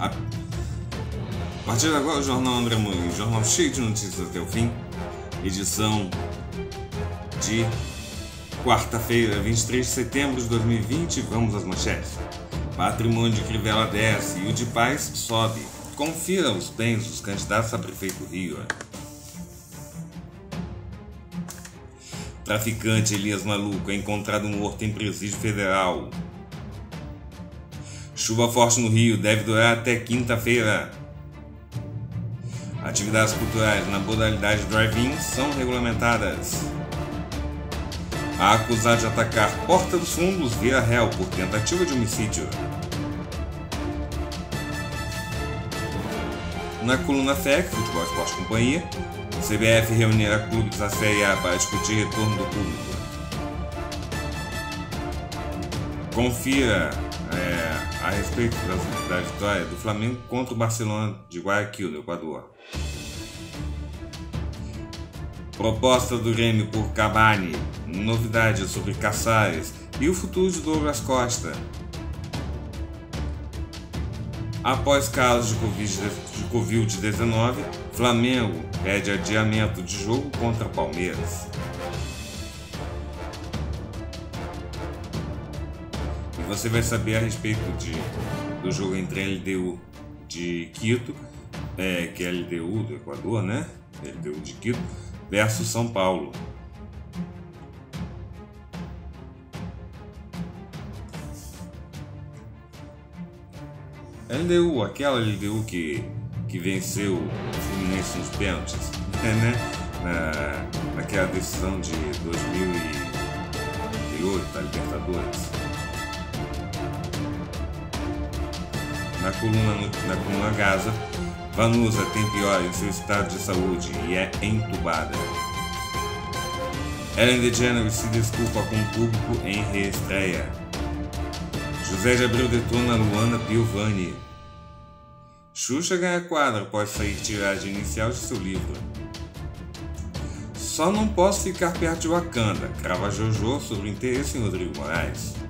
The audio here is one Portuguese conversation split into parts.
A partir de agora, o Jornal André Mourinho, jornal cheio de notícias até o fim, edição de quarta-feira, 23 de setembro de 2020. Vamos às manchetes. Patrimônio de Crivella desce e o de Paz sobe. Confira os bens dos candidatos a prefeito Rio. Traficante Elias Maluco é encontrado morto em presídio federal. Chuva forte no Rio deve durar até quinta-feira. Atividades culturais na modalidade drive-in são regulamentadas. A acusada de atacar Porta dos Fundos vira réu por tentativa de homicídio. Na coluna FEC, Futebol Esporte Companhia, o CBF reunirá clubes da Série A para discutir retorno do público. Confira é, a respeito da, da vitória do Flamengo contra o Barcelona de Guayaquil, no Equador. Proposta do Grêmio por Cavani, novidades sobre Caçares e o futuro de Douglas Costa. Após casos de Covid-19, Flamengo pede adiamento de jogo contra Palmeiras. você vai saber a respeito de, do jogo entre a LDU de Quito, é, que é a LDU do Equador, né? LDU de Quito, versus São Paulo. LDU, aquela LDU que, que venceu o Fluminense nos pênaltis, né? Na, naquela decisão de 2008, da Libertadores. na coluna, na coluna Gaza. Vanusa tem pior em seu estado de saúde e é entubada. Ellen DeGeneres se desculpa com o público em reestreia. José de Abreu detona Luana Piovani. Xuxa ganha quadro após sair tiragem inicial de seu livro. Só não posso ficar perto de Wakanda, crava Jojo sobre interesse em Rodrigo Moraes.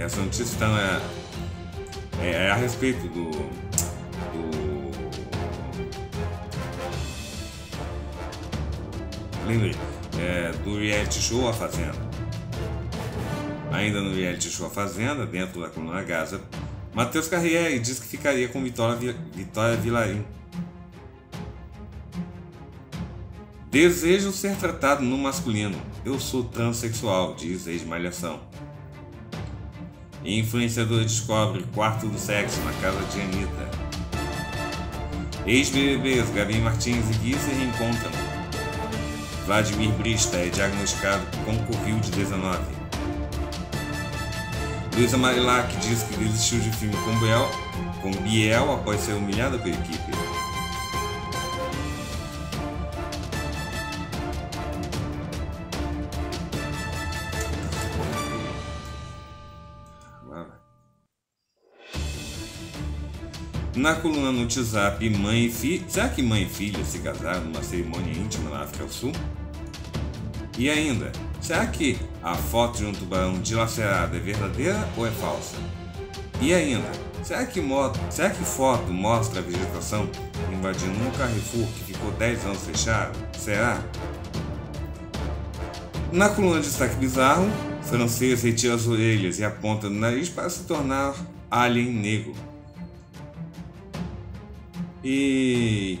Essa notícia então na, é, é a respeito do, do. Lembrei. É, do reality show A Fazenda. Ainda no reality show A Fazenda, dentro da coluna Gaza, Matheus Carriere diz que ficaria com Vitória, Vitória Vilarim. Desejo ser tratado no masculino. Eu sou transexual, diz ex-malhação. E influenciador descobre quarto do sexo na casa de Anitta. Ex-BBBs Gabi Martins e Gui se reencontram. Vladimir Brista é diagnosticado com Covid-19. Luísa Marilac diz que desistiu de filme com Biel, com Biel após ser humilhada pela equipe. Na coluna no WhatsApp, mãe e filha. Será que mãe e filha se casaram numa cerimônia íntima na África do Sul? E ainda, será que a foto de um tubarão dilacerado é verdadeira ou é falsa? E ainda, será que, moto, será que foto mostra a vegetação invadindo um Carrefour que ficou 10 anos fechado? Será? Na coluna de destaque bizarro, francês retira as orelhas e aponta no nariz para se tornar alien negro e.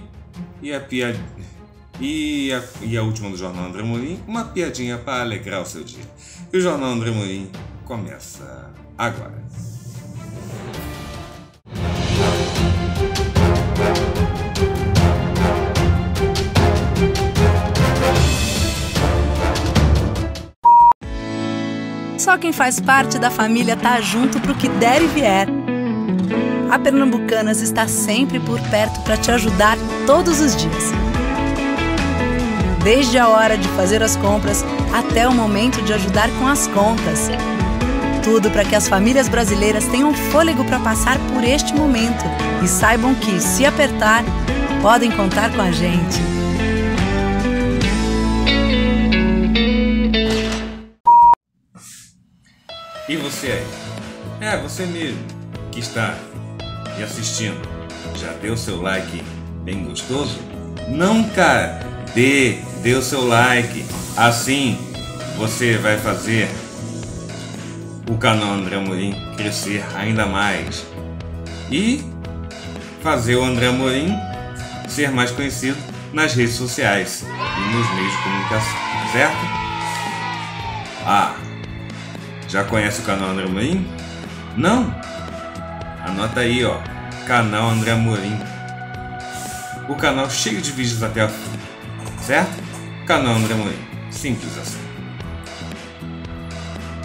E a piada. E a, e a última do Jornal André uma piadinha para alegrar o seu dia. E o Jornal André começa agora. Só quem faz parte da família tá junto pro que der e vier a Pernambucanas está sempre por perto para te ajudar todos os dias. Desde a hora de fazer as compras até o momento de ajudar com as contas. Tudo para que as famílias brasileiras tenham fôlego para passar por este momento e saibam que, se apertar, podem contar com a gente. E você aí? É, você mesmo que está e assistindo, já deu seu like bem gostoso? Não, cara, dê, dê o seu like. Assim você vai fazer o canal André Amorim crescer ainda mais e fazer o André Amorim ser mais conhecido nas redes sociais e nos meios de comunicação, certo? Ah, já conhece o canal André Amorim? Não? Anota aí, ó. Canal André Amorim. O canal cheio de vídeos até a fim. Certo? Canal André Amorim. Simples assim.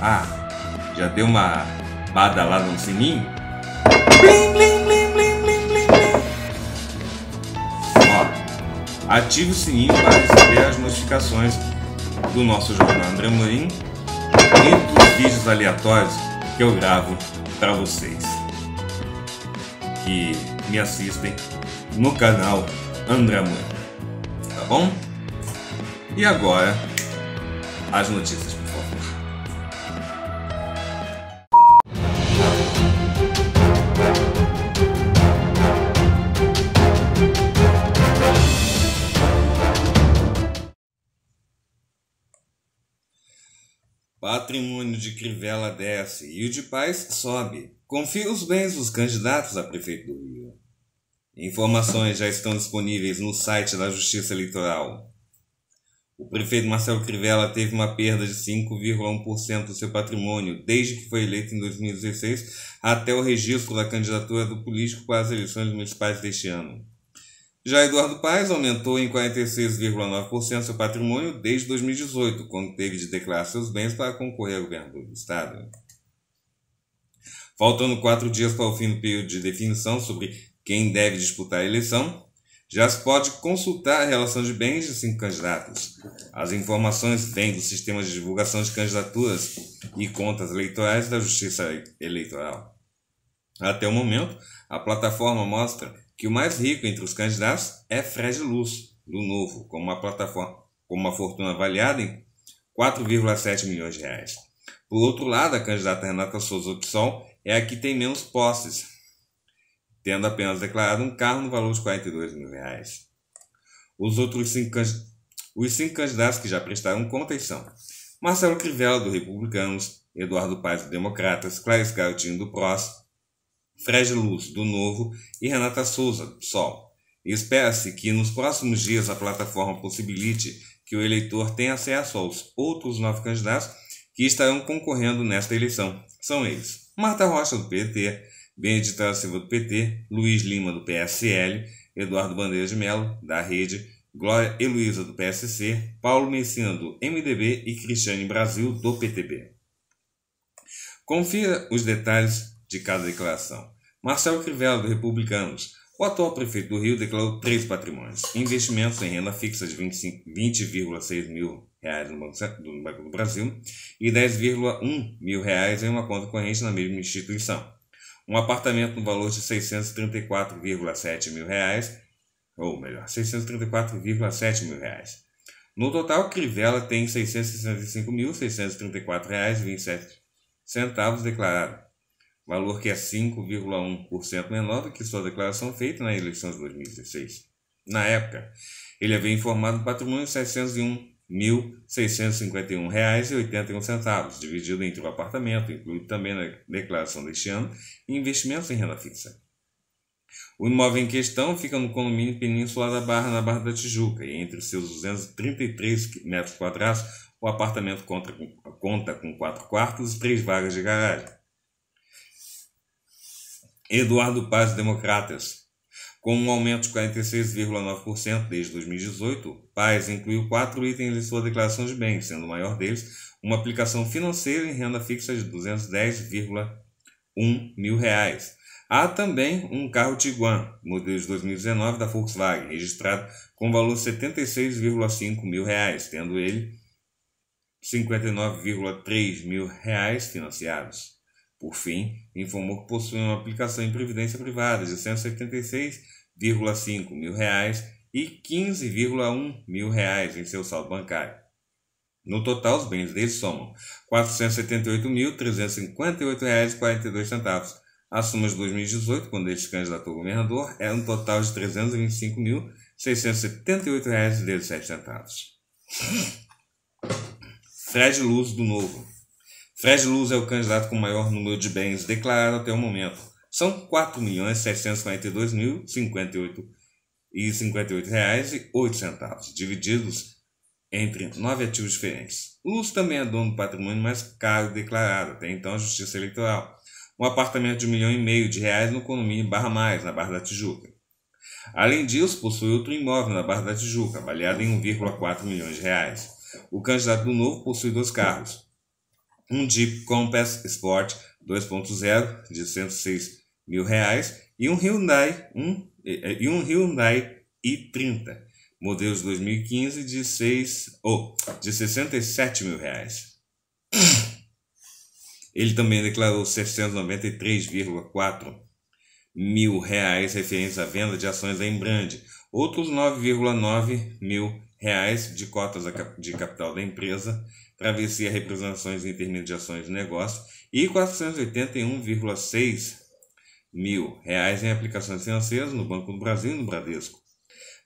Ah, já deu uma badalada no sininho? Blim, blim, blim, blim, blim, blim, Ó, ative o sininho para receber as notificações do nosso jornal André Amorim e dos vídeos aleatórios que eu gravo para vocês que me assistem no canal Andraman, tá bom? E agora, as notícias, por favor. Patrimônio de Crivella desce e o de Paz sobe. Confira os bens dos candidatos a prefeito do Rio. Informações já estão disponíveis no site da Justiça Eleitoral. O prefeito Marcelo Crivella teve uma perda de 5,1% do seu patrimônio desde que foi eleito em 2016 até o registro da candidatura do político para as eleições municipais deste ano. Já Eduardo Paes aumentou em 46,9% seu patrimônio desde 2018, quando teve de declarar seus bens para concorrer ao governo do Estado. Faltando quatro dias para o fim do período de definição sobre quem deve disputar a eleição, já se pode consultar a relação de bens de cinco candidatos. As informações vêm do sistema de divulgação de candidaturas e contas eleitorais da Justiça Eleitoral. Até o momento, a plataforma mostra que o mais rico entre os candidatos é Fred Luz, do Novo, com uma plataforma com uma fortuna avaliada em 4,7 milhões de reais. Por outro lado, a candidata Renata Souza do é a que tem menos posses, tendo apenas declarado um carro no valor de 42 mil reais. Os outros cinco, os cinco candidatos que já prestaram contas são Marcelo Crivella, do Republicanos, Eduardo Paz, do Democratas, Clarice Garotinho, do PROS, Fred Luz, do Novo e Renata Souza, do PSOL. Espera-se que nos próximos dias a plataforma possibilite que o eleitor tenha acesso aos outros nove candidatos que estarão concorrendo nesta eleição. São eles: Marta Rocha, do PT, Benedita Silva, do PT, Luiz Lima, do PSL, Eduardo Bandeira de Mello, da Rede, Glória Heloísa, do PSC, Paulo Messina, do MDB e Cristiane Brasil, do PTB. Confira os detalhes de cada declaração. Marcelo Crivella, do Republicanos. O atual prefeito do Rio declarou três patrimônios: investimentos em renda fixa de 20,6 20, mil reais no Banco, Banco do Brasil e 10,1 mil reais em uma conta corrente na mesma instituição. Um apartamento no valor de 634,7 mil reais, ou melhor, 634,7 mil reais. No total, Crivella tem R$ 665.634,27 declarado, valor que é 5,1% menor do que sua declaração feita na eleição de 2016. Na época, ele havia informado patrimônio de 701 R$ 1.651,81, dividido entre o apartamento, incluído também na declaração deste ano, e investimentos em renda fixa. O imóvel em questão fica no condomínio Península da Barra, na Barra da Tijuca, e entre os seus 233 metros quadrados, o apartamento conta com, conta com quatro quartos e três vagas de garagem. Eduardo Paz Democratas, com um aumento de 46,9% desde 2018, Paz incluiu quatro itens em sua declaração de bens, sendo o maior deles uma aplicação financeira em renda fixa de R$ 210,1 mil. Reais. Há também um carro Tiguan, modelo de 2019 da Volkswagen, registrado com valor 76,5 mil reais, tendo ele 59,3 mil reais financiados. Por fim, informou que possui uma aplicação em previdência privada de R$ 176,5 mil reais e R$ 15,1 mil reais em seu saldo bancário. No total, os bens dele somam R$ 478.358,42. As sumas de 2018, quando ele se candidatou governador, eram é um total de R$ 325.678,17. Fred Luz do Novo. Fred Luz é o candidato com maior número de bens declarado até o momento. São R$ 4.742.058,58 reais e oito centavos, divididos entre nove ativos diferentes. Luz também é dono do patrimônio mais caro declarado, até então a Justiça Eleitoral. Um apartamento de um milhão e meio de reais no condomínio Barra Mais, na Barra da Tijuca. Além disso, possui outro imóvel na Barra da Tijuca, avaliado em 1,4 milhões de reais. O candidato do Novo possui dois carros um Jeep Compass Sport 2.0 de 106 mil reais e um Hyundai, um, e um Hyundai i30, modelos 2015 de, 6, oh, de 67 mil reais. Ele também declarou 693,4 mil reais referentes à venda de ações da Embrand, outros 9,9 mil reais de cotas de capital da empresa travessia, é representações e intermediações de negócio e 481,6 mil reais em aplicações financeiras no Banco do Brasil e no Bradesco.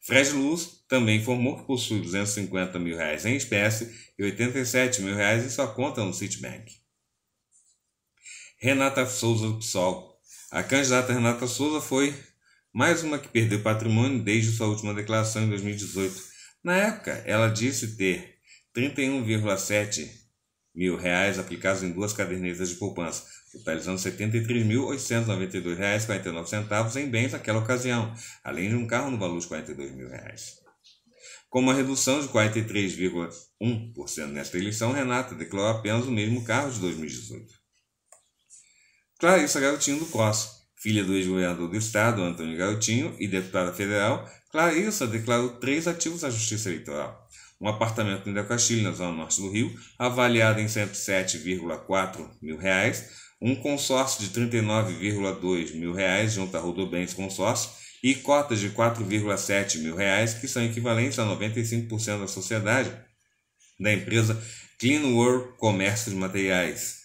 Fred Luz também informou que possui 250 mil reais em espécie e 87 mil reais em sua conta no Citibank. Renata Souza do PSOL. A candidata Renata Souza foi mais uma que perdeu patrimônio desde sua última declaração em 2018. Na época, ela disse ter 31,7 mil reais aplicados em duas cadernetas de poupança, totalizando R$ 73.892,49 em bens naquela ocasião, além de um carro no valor de R$ 42 mil. Reais. Com uma redução de 43,1% nesta eleição, Renata declarou apenas o mesmo carro de 2018. Clarissa Garotinho do PROS, filha do ex-governador do Estado, Antônio Garotinho, e deputada federal, Clarissa declarou três ativos à Justiça Eleitoral um apartamento em Del na zona norte do Rio, avaliado em 107,4 mil reais, um consórcio de 39,2 mil reais junto a Rodobens Consórcio e cotas de 4,7 mil reais, que são equivalentes a 95% da sociedade da empresa Clean World Comércio de Materiais.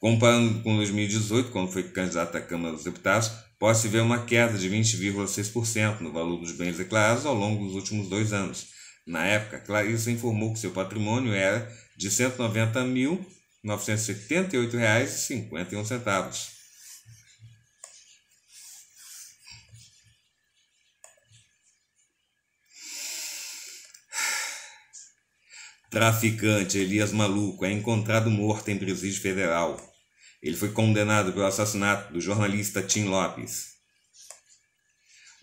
Comparando com 2018, quando foi candidato à Câmara dos Deputados, pode-se ver uma queda de 20,6% no valor dos bens declarados ao longo dos últimos dois anos. Na época, Clarissa informou que seu patrimônio era de R$ 190.978,51. Traficante Elias Maluco é encontrado morto em presídio federal. Ele foi condenado pelo assassinato do jornalista Tim Lopes.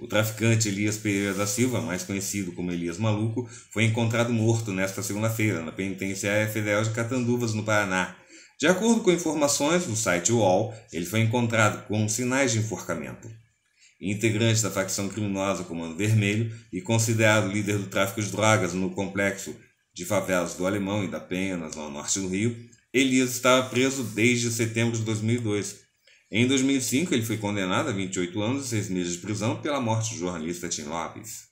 O traficante Elias Pereira da Silva, mais conhecido como Elias Maluco, foi encontrado morto nesta segunda-feira na penitenciária federal de Catanduvas, no Paraná. De acordo com informações do site UOL, ele foi encontrado com sinais de enforcamento. Integrante da facção criminosa Comando Vermelho e considerado líder do tráfico de drogas no complexo de favelas do Alemão e da Penha, na zona norte do Rio, Elias estava preso desde setembro de 2002 em 2005, ele foi condenado a 28 anos e 6 meses de prisão pela morte do jornalista Tim Lopes.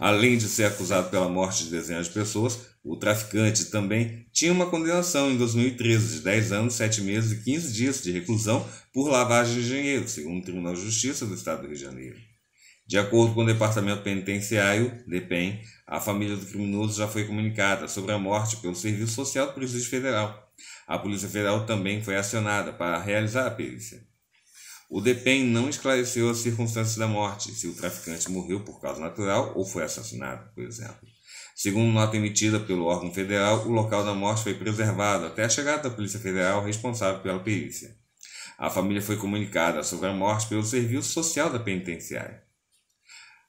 Além de ser acusado pela morte de dezenas de pessoas, o traficante também tinha uma condenação em 2013 de 10 anos, 7 meses e 15 dias de reclusão por lavagem de dinheiro, segundo o Tribunal de Justiça do Estado do Rio de Janeiro. De acordo com o Departamento Penitenciário, DEPEN, a família do criminoso já foi comunicada sobre a morte pelo Serviço Social do Presídio Federal a Polícia Federal também foi acionada para realizar a perícia. O DEPEN não esclareceu as circunstâncias da morte, se o traficante morreu por causa natural ou foi assassinado, por exemplo. Segundo nota emitida pelo órgão federal, o local da morte foi preservado até a chegada da Polícia Federal responsável pela perícia. A família foi comunicada sobre a morte pelo Serviço Social da Penitenciária.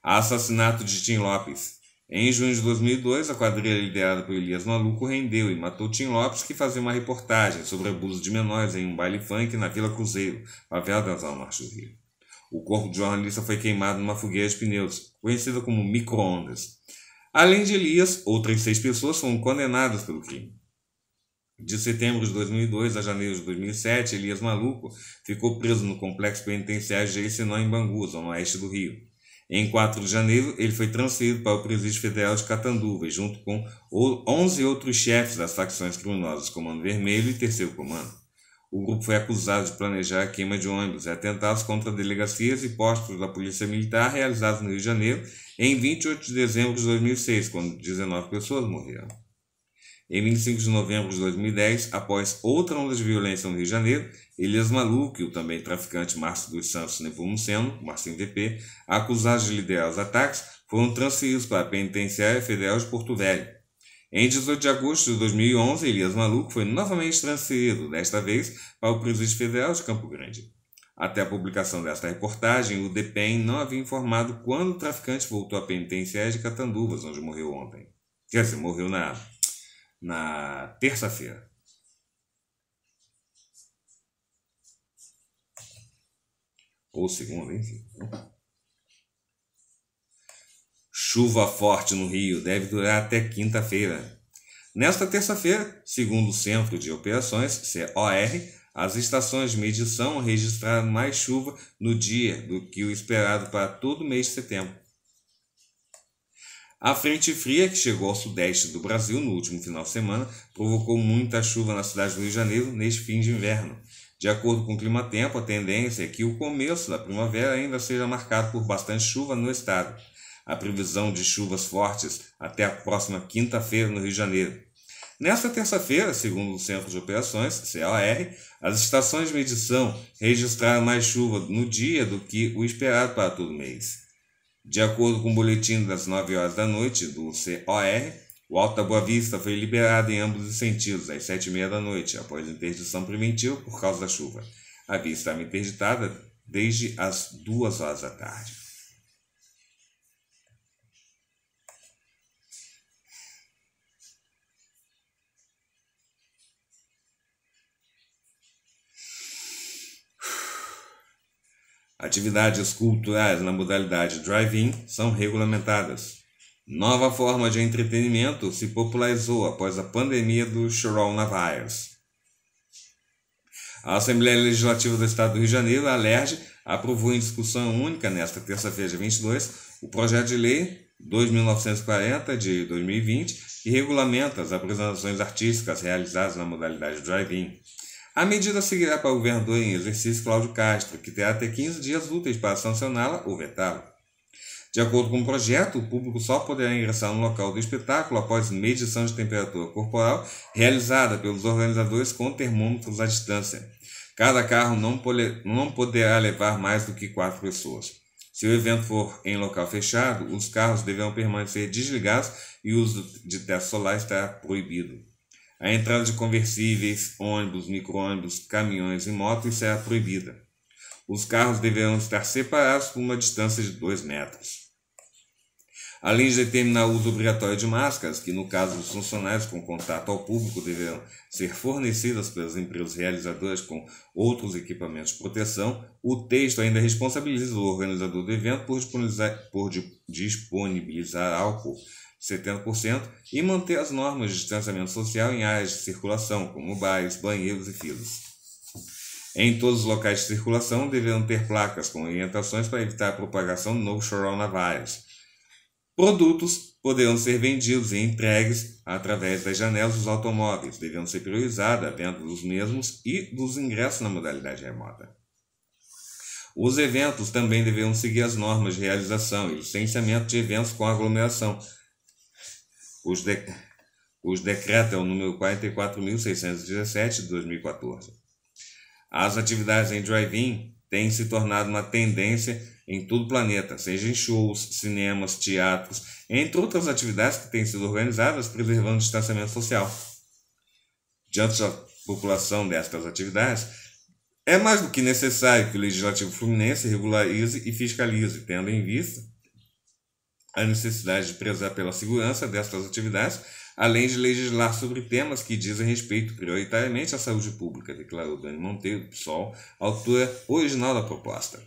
Assassinato de Tim Lopes. Em junho de 2002, a quadrilha liderada por Elias Maluco rendeu e matou Tim Lopes, que fazia uma reportagem sobre abuso de menores em um baile funk na Vila Cruzeiro, favela da Zona Norte do Rio. O corpo do jornalista foi queimado numa fogueira de pneus, conhecida como micro-ondas. Além de Elias, outras seis pessoas foram condenadas pelo crime. De setembro de 2002 a janeiro de 2007, Elias Maluco ficou preso no complexo penitenciário de Jericinó, em Bangu, zona oeste do Rio. Em 4 de janeiro, ele foi transferido para o Presídio Federal de Catanduva, junto com 11 outros chefes das facções criminosas Comando Vermelho e Terceiro Comando. O grupo foi acusado de planejar a queima de ônibus e atentados contra delegacias e postos da Polícia Militar realizados no Rio de Janeiro em 28 de dezembro de 2006, quando 19 pessoas morreram. Em 25 de novembro de 2010, após outra onda de violência no Rio de Janeiro, Elias e é o também traficante Márcio dos Santos Nepomuceno, Marcinho DP, acusados de liderar os ataques, foram transferidos para a Penitenciária Federal de Porto Velho. Em 18 de agosto de 2011, Elias Maluco foi novamente transferido, desta vez para o Presídio Federal de Campo Grande. Até a publicação desta reportagem, o DPEM não havia informado quando o traficante voltou à penitenciária de Catanduvas, onde morreu ontem. Quer dizer, morreu na na terça-feira. Ou segunda, enfim. Chuva forte no Rio deve durar até quinta-feira. Nesta terça-feira, segundo o Centro de Operações, COR, as estações de medição registraram mais chuva no dia do que o esperado para todo o mês de setembro. A frente fria que chegou ao sudeste do Brasil no último final de semana provocou muita chuva na cidade do Rio de Janeiro neste fim de inverno. De acordo com o Climatempo, a tendência é que o começo da primavera ainda seja marcado por bastante chuva no estado. A previsão de chuvas fortes até a próxima quinta-feira no Rio de Janeiro. Nesta terça-feira, segundo o Centro de Operações, COR, as estações de medição registraram mais chuva no dia do que o esperado para todo mês. De acordo com o boletim das 9 horas da noite do COR, o Alta Boa Vista foi liberado em ambos os sentidos às 7h30 da noite, após interdição preventiva por causa da chuva. A via estava interditada desde as 2 horas da tarde. Atividades culturais na modalidade drive-in são regulamentadas. Nova forma de entretenimento se popularizou após a pandemia do coronavirus. A Assembleia Legislativa do Estado do Rio de Janeiro, a LERJ, aprovou em discussão única nesta terça-feira, 22, o projeto de lei 2940 de 2020, que regulamenta as apresentações artísticas realizadas na modalidade drive-in. A medida seguirá para o governador em exercício Cláudio Castro, que terá até 15 dias úteis para sancioná-la ou vetá-la. De acordo com o projeto, o público só poderá ingressar no local do espetáculo após medição de temperatura corporal realizada pelos organizadores com termômetros à distância. Cada carro não, não poderá levar mais do que quatro pessoas. Se o evento for em local fechado, os carros deverão permanecer desligados e o uso de teto solar estará proibido. A entrada de conversíveis, ônibus, micro-ônibus, caminhões e motos será é proibida. Os carros deverão estar separados por uma distância de 2 metros. Além de determinar o uso obrigatório de máscaras, que no caso dos funcionários com contato ao público deverão ser fornecidas pelas empresas realizadoras com outros equipamentos de proteção, o texto ainda responsabiliza o organizador do evento por disponibilizar, por disponibilizar álcool 70%, e manter as normas de distanciamento social em áreas de circulação, como bares, banheiros e filas. Em todos os locais de circulação deverão ter placas com orientações para evitar a propagação do novo coronavírus. Produtos poderão ser vendidos e entregues através das janelas dos automóveis, devendo ser priorizada a venda dos mesmos e dos ingressos na modalidade remota. Os eventos também deverão seguir as normas de realização e licenciamento de eventos com aglomeração, os, de, os o número 44.617 de 2014. As atividades em drive-in têm se tornado uma tendência em todo o planeta, seja em shows, cinemas, teatros, entre outras atividades que têm sido organizadas preservando o distanciamento social. Diante da população destas atividades, é mais do que necessário que o Legislativo Fluminense regularize e fiscalize, tendo em vista a necessidade de prezar pela segurança destas atividades, além de legislar sobre temas que dizem respeito prioritariamente à saúde pública, declarou Dani Monteiro, PSOL, autora original da proposta.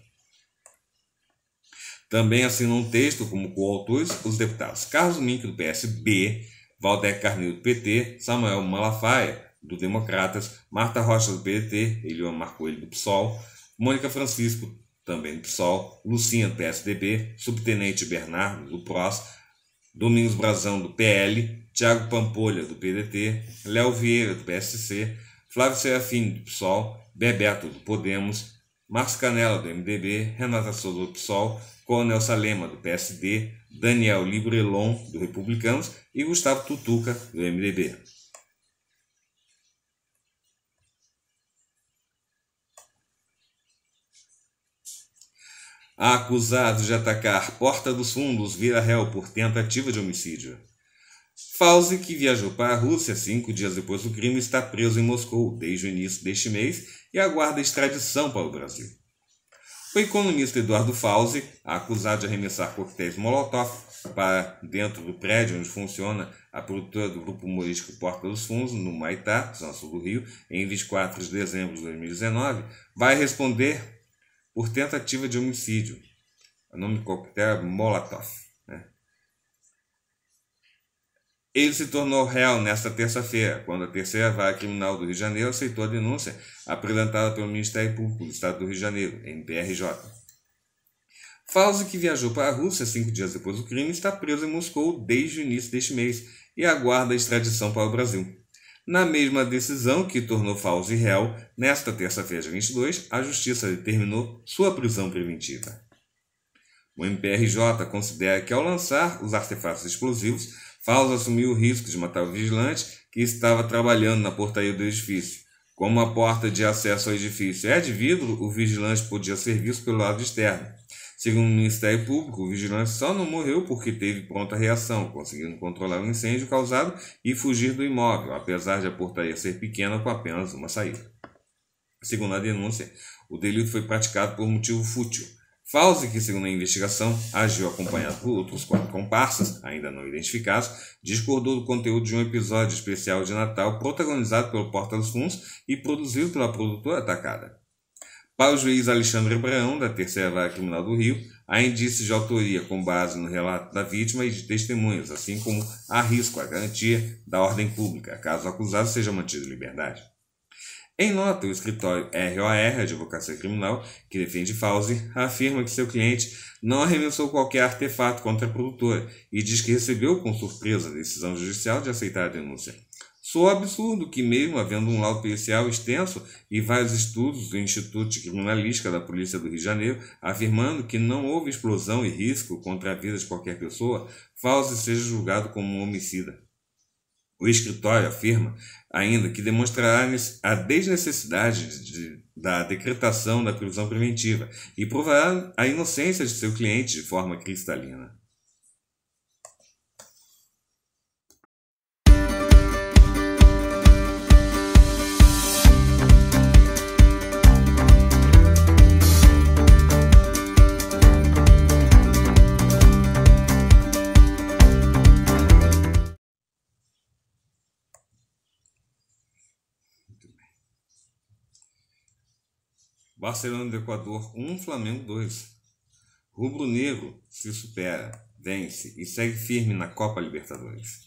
Também assinou um texto como coautores os deputados Carlos Mink, do PSB, Valdec Carneiro, do PT, Samuel Malafaia, do Democratas, Marta Rocha, do PDT, Eliana Marcoelho, do PSOL, Mônica Francisco, também do PSOL, Lucinha, do PSDB, Subtenente Bernardo, do PROS, Domingos Brazão, do PL, Tiago Pampolha, do PDT, Léo Vieira, do PSC, Flávio Serafim, do PSOL, Bebeto, do Podemos, Marcos Canela, do MDB, Renata Souza, do PSOL, Coronel Salema, do PSD, Daniel Librelon, do Republicanos e Gustavo Tutuca, do MDB. acusado de atacar Porta dos Fundos vira réu por tentativa de homicídio. Fauzi, que viajou para a Rússia cinco dias depois do crime, está preso em Moscou desde o início deste mês e aguarda extradição para o Brasil. O economista Eduardo Fauzi, acusado de arremessar coquetéis Molotov para dentro do prédio onde funciona a produtora do grupo humorístico Porta dos Fundos, no Maitá, zona sul do Rio, em 24 de dezembro de 2019, vai responder por tentativa de homicídio. O nome do coquetel é Molotov. Né? Ele se tornou réu nesta terça-feira, quando a terceira vara criminal do Rio de Janeiro aceitou a denúncia apresentada pelo Ministério Público do Estado do Rio de Janeiro, MPRJ. Fauzi, que viajou para a Rússia cinco dias depois do crime, está preso em Moscou desde o início deste mês e aguarda a extradição para o Brasil. Na mesma decisão que tornou Fauzi réu, nesta terça-feira, 22, a Justiça determinou sua prisão preventiva. O MPRJ considera que, ao lançar os artefatos explosivos, Fauzi assumiu o risco de matar o vigilante que estava trabalhando na portaria do edifício. Como a porta de acesso ao edifício é de vidro, o vigilante podia ser visto pelo lado externo. Segundo o Ministério Público, o vigilante só não morreu porque teve pronta reação, conseguindo controlar o incêndio causado e fugir do imóvel, apesar de a portaria ser pequena com apenas uma saída. Segundo a denúncia, o delito foi praticado por motivo fútil. Fauzi, que segundo a investigação, agiu acompanhado por outros quatro comparsas, ainda não identificados, discordou do conteúdo de um episódio especial de Natal protagonizado pelo Porta dos Fundos e produzido pela produtora Atacada. Para o juiz Alexandre Abraão, da Terceira Vara Criminal do Rio, há indícios de autoria com base no relato da vítima e de testemunhas, assim como há risco à garantia da ordem pública, caso o acusado seja mantido em liberdade. Em nota, o escritório ROR, Advocacia Criminal, que defende Fauzi, afirma que seu cliente não arremessou qualquer artefato contra a produtora e diz que recebeu com surpresa a decisão judicial de aceitar a denúncia. Sou absurdo que, mesmo havendo um laudo pericial extenso e vários estudos do Instituto de Criminalística da Polícia do Rio de Janeiro, afirmando que não houve explosão e risco contra a vida de qualquer pessoa, Fauzi seja julgado como um homicida. O escritório afirma ainda que demonstrará a desnecessidade de, da decretação da prisão preventiva e provará a inocência de seu cliente de forma cristalina. Barcelona do Equador 1, Flamengo 2. Rubro Negro se supera, vence e segue firme na Copa Libertadores.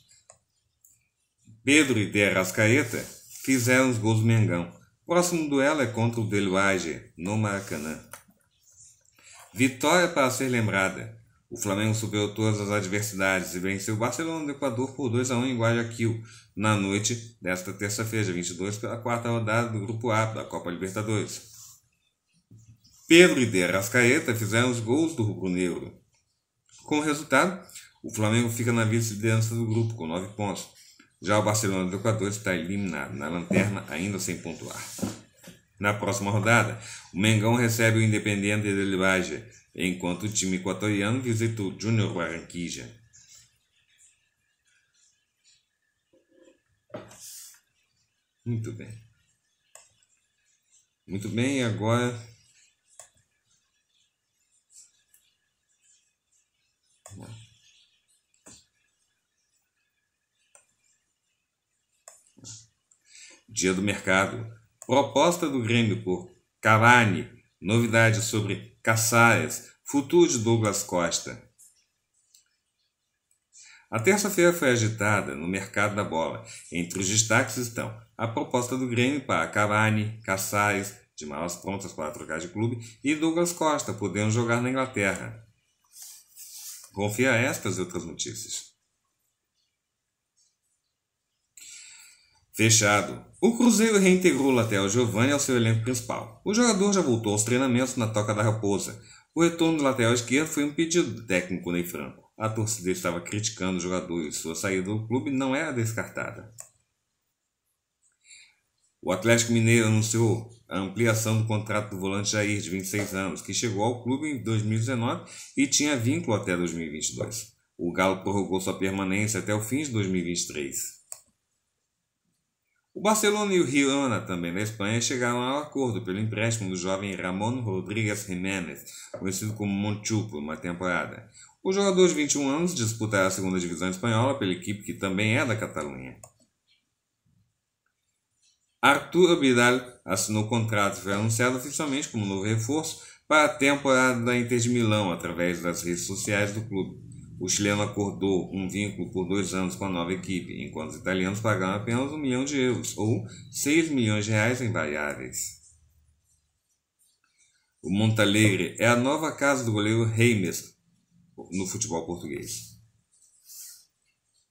Pedro e De Arrascaeta fizeram os gols do Mengão. Próximo duelo é contra o Deluage, no Maracanã. Vitória para ser lembrada. O Flamengo superou todas as adversidades e venceu o Barcelona do Equador por 2 a 1 em Guayaquil, na noite desta terça-feira, 22, pela quarta rodada do Grupo A da Copa Libertadores. Pedro e de Arrascaeta fizeram os gols do rubro-negro. Com o resultado, o Flamengo fica na vice-liderança do grupo, com 9 pontos. Já o Barcelona do Equador está eliminado, na lanterna ainda sem pontuar. Na próxima rodada, o Mengão recebe o Independiente de Valle, enquanto o time equatoriano visita o Júnior Barranquilla. Muito bem. Muito bem, e agora Dia do mercado. Proposta do Grêmio por Cavani. Novidades sobre Caçaias. Futuro de Douglas Costa. A terça-feira foi agitada no mercado da bola. Entre os destaques estão a proposta do Grêmio para Cavani, Caçais, de malas prontas para trocar de clube, e Douglas Costa, podendo jogar na Inglaterra. Confia estas e outras notícias. Fechado. O Cruzeiro reintegrou o lateral Giovanni ao seu elenco principal. O jogador já voltou aos treinamentos na Toca da Raposa. O retorno do lateral esquerdo foi um pedido do técnico Ney Franco. A torcida estava criticando o jogador e sua saída do clube não era descartada. O Atlético Mineiro anunciou a ampliação do contrato do volante Jair, de 26 anos, que chegou ao clube em 2019 e tinha vínculo até 2022. O Galo prorrogou sua permanência até o fim de 2023. O Barcelona e o Girona, também da Espanha, chegaram a um acordo pelo empréstimo do jovem Ramon Rodrigues Jiménez, conhecido como Monchupo, uma temporada. O jogador de 21 anos disputará a segunda divisão espanhola pela equipe que também é da Catalunha. Arthur Vidal assinou contrato e foi anunciado oficialmente como novo reforço para a temporada da Inter de Milão através das redes sociais do clube. O chileno acordou um vínculo por dois anos com a nova equipe, enquanto os italianos pagaram apenas um milhão de euros, ou 6 milhões de reais em variáveis. O Montalegre é a nova casa do goleiro Reimes no futebol português.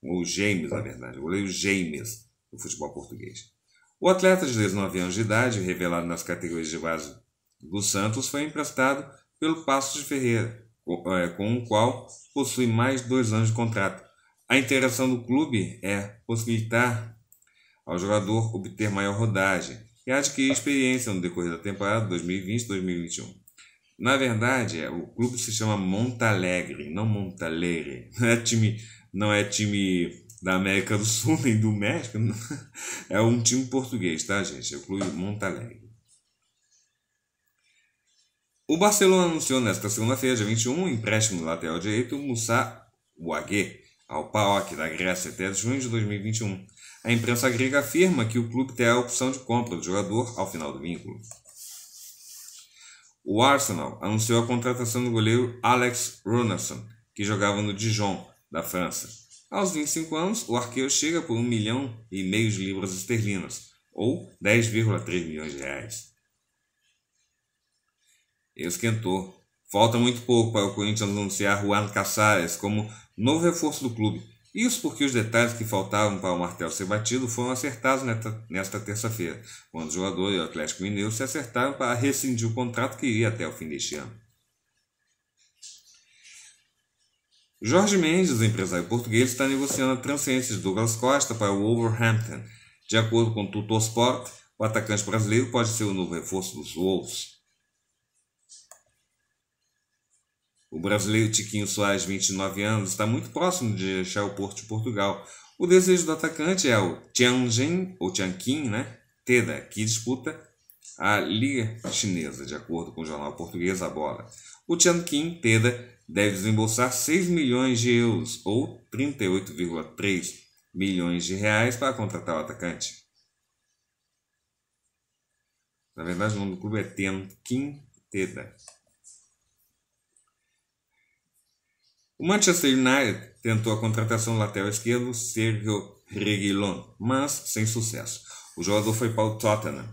Ou James, na verdade, o goleiro James no futebol português. O atleta de 19 anos de idade, revelado nas categorias de base do Santos, foi emprestado pelo Passo de Ferreira é, com o qual possui mais dois anos de contrato. A interação do clube é possibilitar ao jogador obter maior rodagem e adquirir experiência no decorrer da temporada 2020-2021. Na verdade, é, o clube se chama Montalegre, não Montalegre. Não é time, não é time da América do Sul nem do México. É um time português, tá, gente? É o clube Montalegre. O Barcelona anunciou nesta segunda-feira, dia 21, um empréstimo do lateral direito Moussa Ouague ao PAOK da Grécia até junho de 2021. A imprensa grega afirma que o clube terá a opção de compra do jogador ao final do vínculo. O Arsenal anunciou a contratação do goleiro Alex Ronaldson, que jogava no Dijon, da França. Aos 25 anos, o arqueiro chega por 1 milhão e meio de libras esterlinas, ou 10,3 milhões de reais esquentou. Falta muito pouco para o Corinthians anunciar Juan Caçares como novo reforço do clube. Isso porque os detalhes que faltavam para o martelo ser batido foram acertados nesta terça-feira, quando o jogador e o Atlético Mineiro se acertaram para rescindir o contrato que iria até o fim deste ano. Jorge Mendes, empresário português, está negociando a transferência de Douglas Costa para o Wolverhampton. De acordo com o Tuttosport, o atacante brasileiro pode ser o novo reforço dos Wolves. O brasileiro Tiquinho Soares, 29 anos, está muito próximo de deixar o Porto de Portugal. O desejo do atacante é o Tianjin, ou Tianqin, né? Teda, que disputa a Liga Chinesa, de acordo com o jornal português A Bola. O Tianqin, Teda, deve desembolsar 6 milhões de euros, ou 38,3 milhões de reais, para contratar o atacante. Na verdade, o nome do clube é Tianqin Teda. O Manchester United tentou a contratação do lateral esquerdo Sergio Reguilon, mas sem sucesso. O jogador foi para o Tottenham.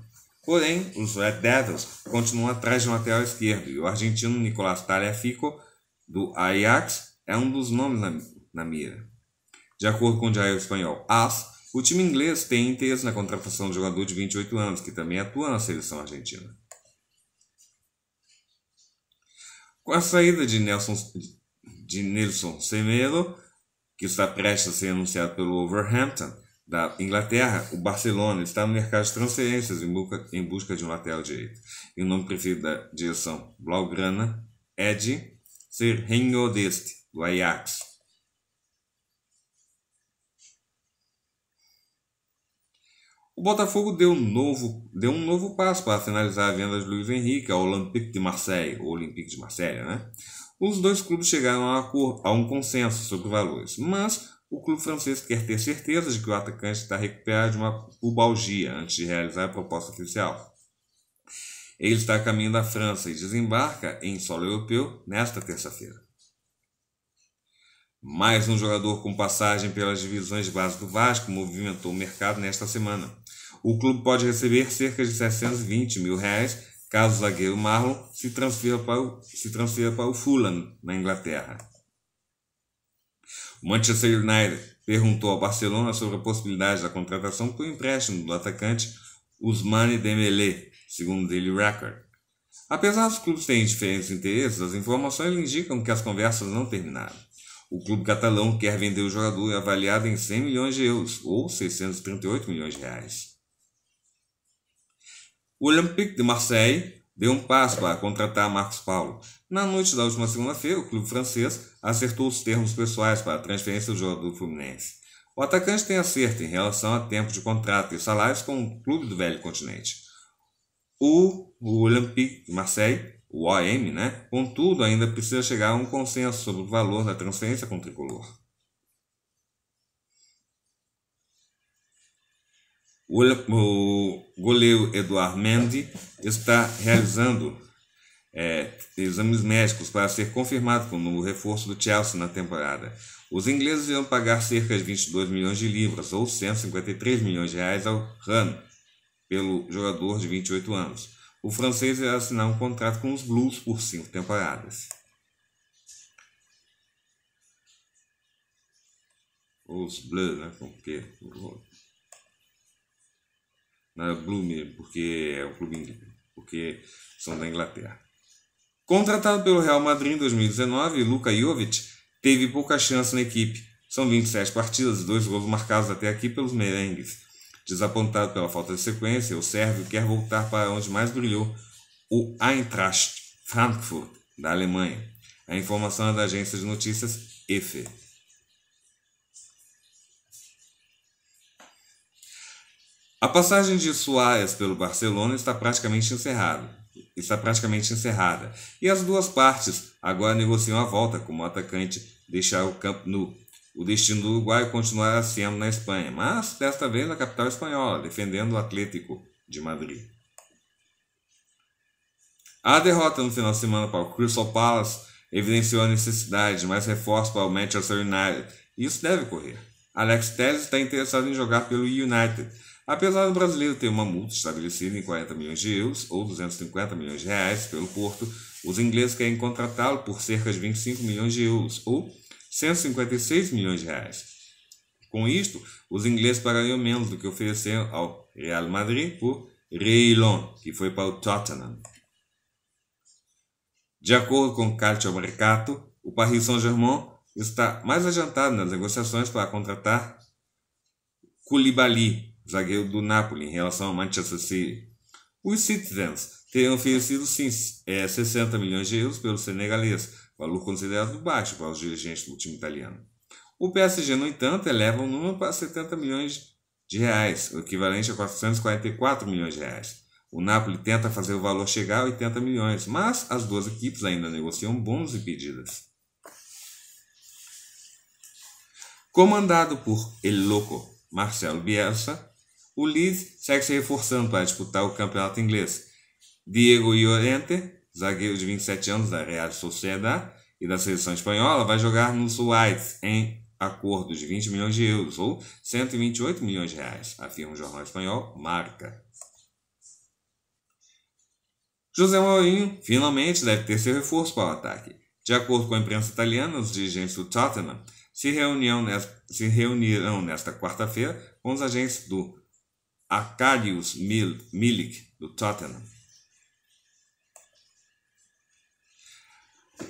Porém, os Red Devils continuam atrás de um lateral esquerdo e o argentino Nicolás Taliafico, do Ajax, é um dos nomes na, na mira. De acordo com o diário espanhol AS, o time inglês tem interesse na contratação do jogador de 28 anos, que também atua na seleção argentina. Com a saída de Nelson de Nilson Semedo, que está prestes a ser anunciado pelo Wolverhampton da Inglaterra, o Barcelona está no mercado de transferências em busca, em busca de um lateral direito. E o nome preferido da direção blaugrana é de Serginho Deste, do Ajax. O Botafogo deu um, novo, deu um novo passo para finalizar a venda de Luiz Henrique ao Olympique de Marseille, ou Olympique de Marseille, né? Os dois clubes chegaram a um consenso sobre valores, mas o clube francês quer ter certeza de que o atacante está recuperado de uma pubalgia antes de realizar a proposta oficial. Ele está a caminho da França e desembarca em solo europeu nesta terça-feira. Mais um jogador com passagem pelas divisões de base do Vasco movimentou o mercado nesta semana. O clube pode receber cerca de 720 mil reais Caso o zagueiro Marlon se transfira para o, se transfira para o Fulham, na Inglaterra. O Manchester United perguntou ao Barcelona sobre a possibilidade da contratação por empréstimo do atacante Usmane Dembélé, segundo Daily Record. Apesar dos clubes terem diferentes interesses, as informações indicam que as conversas não terminaram. O clube catalão quer vender o jogador avaliado em 100 milhões de euros, ou 638 milhões de reais. O Olympique de Marseille deu um passo para contratar Marcos Paulo. Na noite da última segunda-feira, o clube francês acertou os termos pessoais para a transferência do jogador fluminense. O atacante tem acerto em relação a tempo de contrato e salários com o clube do velho continente. O, o Olympique de Marseille, o OM, né? contudo, ainda precisa chegar a um consenso sobre o valor da transferência com o tricolor. O goleiro Eduardo Mendes está realizando é, exames médicos para ser confirmado como novo reforço do Chelsea na temporada. Os ingleses irão pagar cerca de 22 milhões de libras, ou 153 milhões de reais, ao Rano, pelo jogador de 28 anos. O francês irá assinar um contrato com os Blues por cinco temporadas. Os Blues, né? Porque na é Blume porque é o clube inglês, porque são da Inglaterra. Contratado pelo Real Madrid em 2019, Luka Jovic teve pouca chance na equipe. São 27 partidas e dois gols marcados até aqui pelos merengues. Desapontado pela falta de sequência, o sérvio quer voltar para onde mais brilhou, o Eintracht Frankfurt, da Alemanha. A informação é da agência de notícias EFE. A passagem de Soares pelo Barcelona está praticamente encerrada. Está praticamente encerrada. E as duas partes agora negociam a volta, como o atacante deixar o campo nu. O destino do Uruguai continuará sendo na Espanha, mas desta vez na capital espanhola, defendendo o Atlético de Madrid. A derrota no final de semana para o Crystal Palace evidenciou a necessidade de mais reforços para o Manchester United. Isso deve correr. Alex Telles está interessado em jogar pelo United Apesar do brasileiro ter uma multa estabelecida em 40 milhões de euros, ou 250 milhões de reais, pelo Porto, os ingleses querem contratá-lo por cerca de 25 milhões de euros, ou 156 milhões de reais. Com isto, os ingleses pagariam menos do que ofereceram ao Real Madrid por Reilon, que foi para o Tottenham. De acordo com Calcio Mercato, o Paris Saint-Germain está mais adiantado nas negociações para contratar Koulibaly, zagueiro do Napoli, em relação ao Manchester City. Os Citizens teriam oferecido sim, é, 60 milhões de euros pelo senegalês, valor considerado baixo para os dirigentes do time italiano. O PSG, no entanto, eleva o número para 70 milhões de reais, o equivalente a 444 milhões de reais. O Napoli tenta fazer o valor chegar a 80 milhões, mas as duas equipes ainda negociam bônus e pedidas. Comandado por El Loco Marcelo Bielsa, o Leeds segue se reforçando para disputar o campeonato inglês. Diego Llorente, zagueiro de 27 anos da Real Sociedade e da seleção espanhola, vai jogar nos Whites em acordo de 20 milhões de euros ou 128 milhões de reais, afirma o jornal espanhol Marca. José Mourinho finalmente deve ter seu reforço para o ataque. De acordo com a imprensa italiana, os dirigentes do Tottenham se, nesta, se reunirão nesta quarta-feira com os agentes do Arkadiusz Milik, do Tottenham.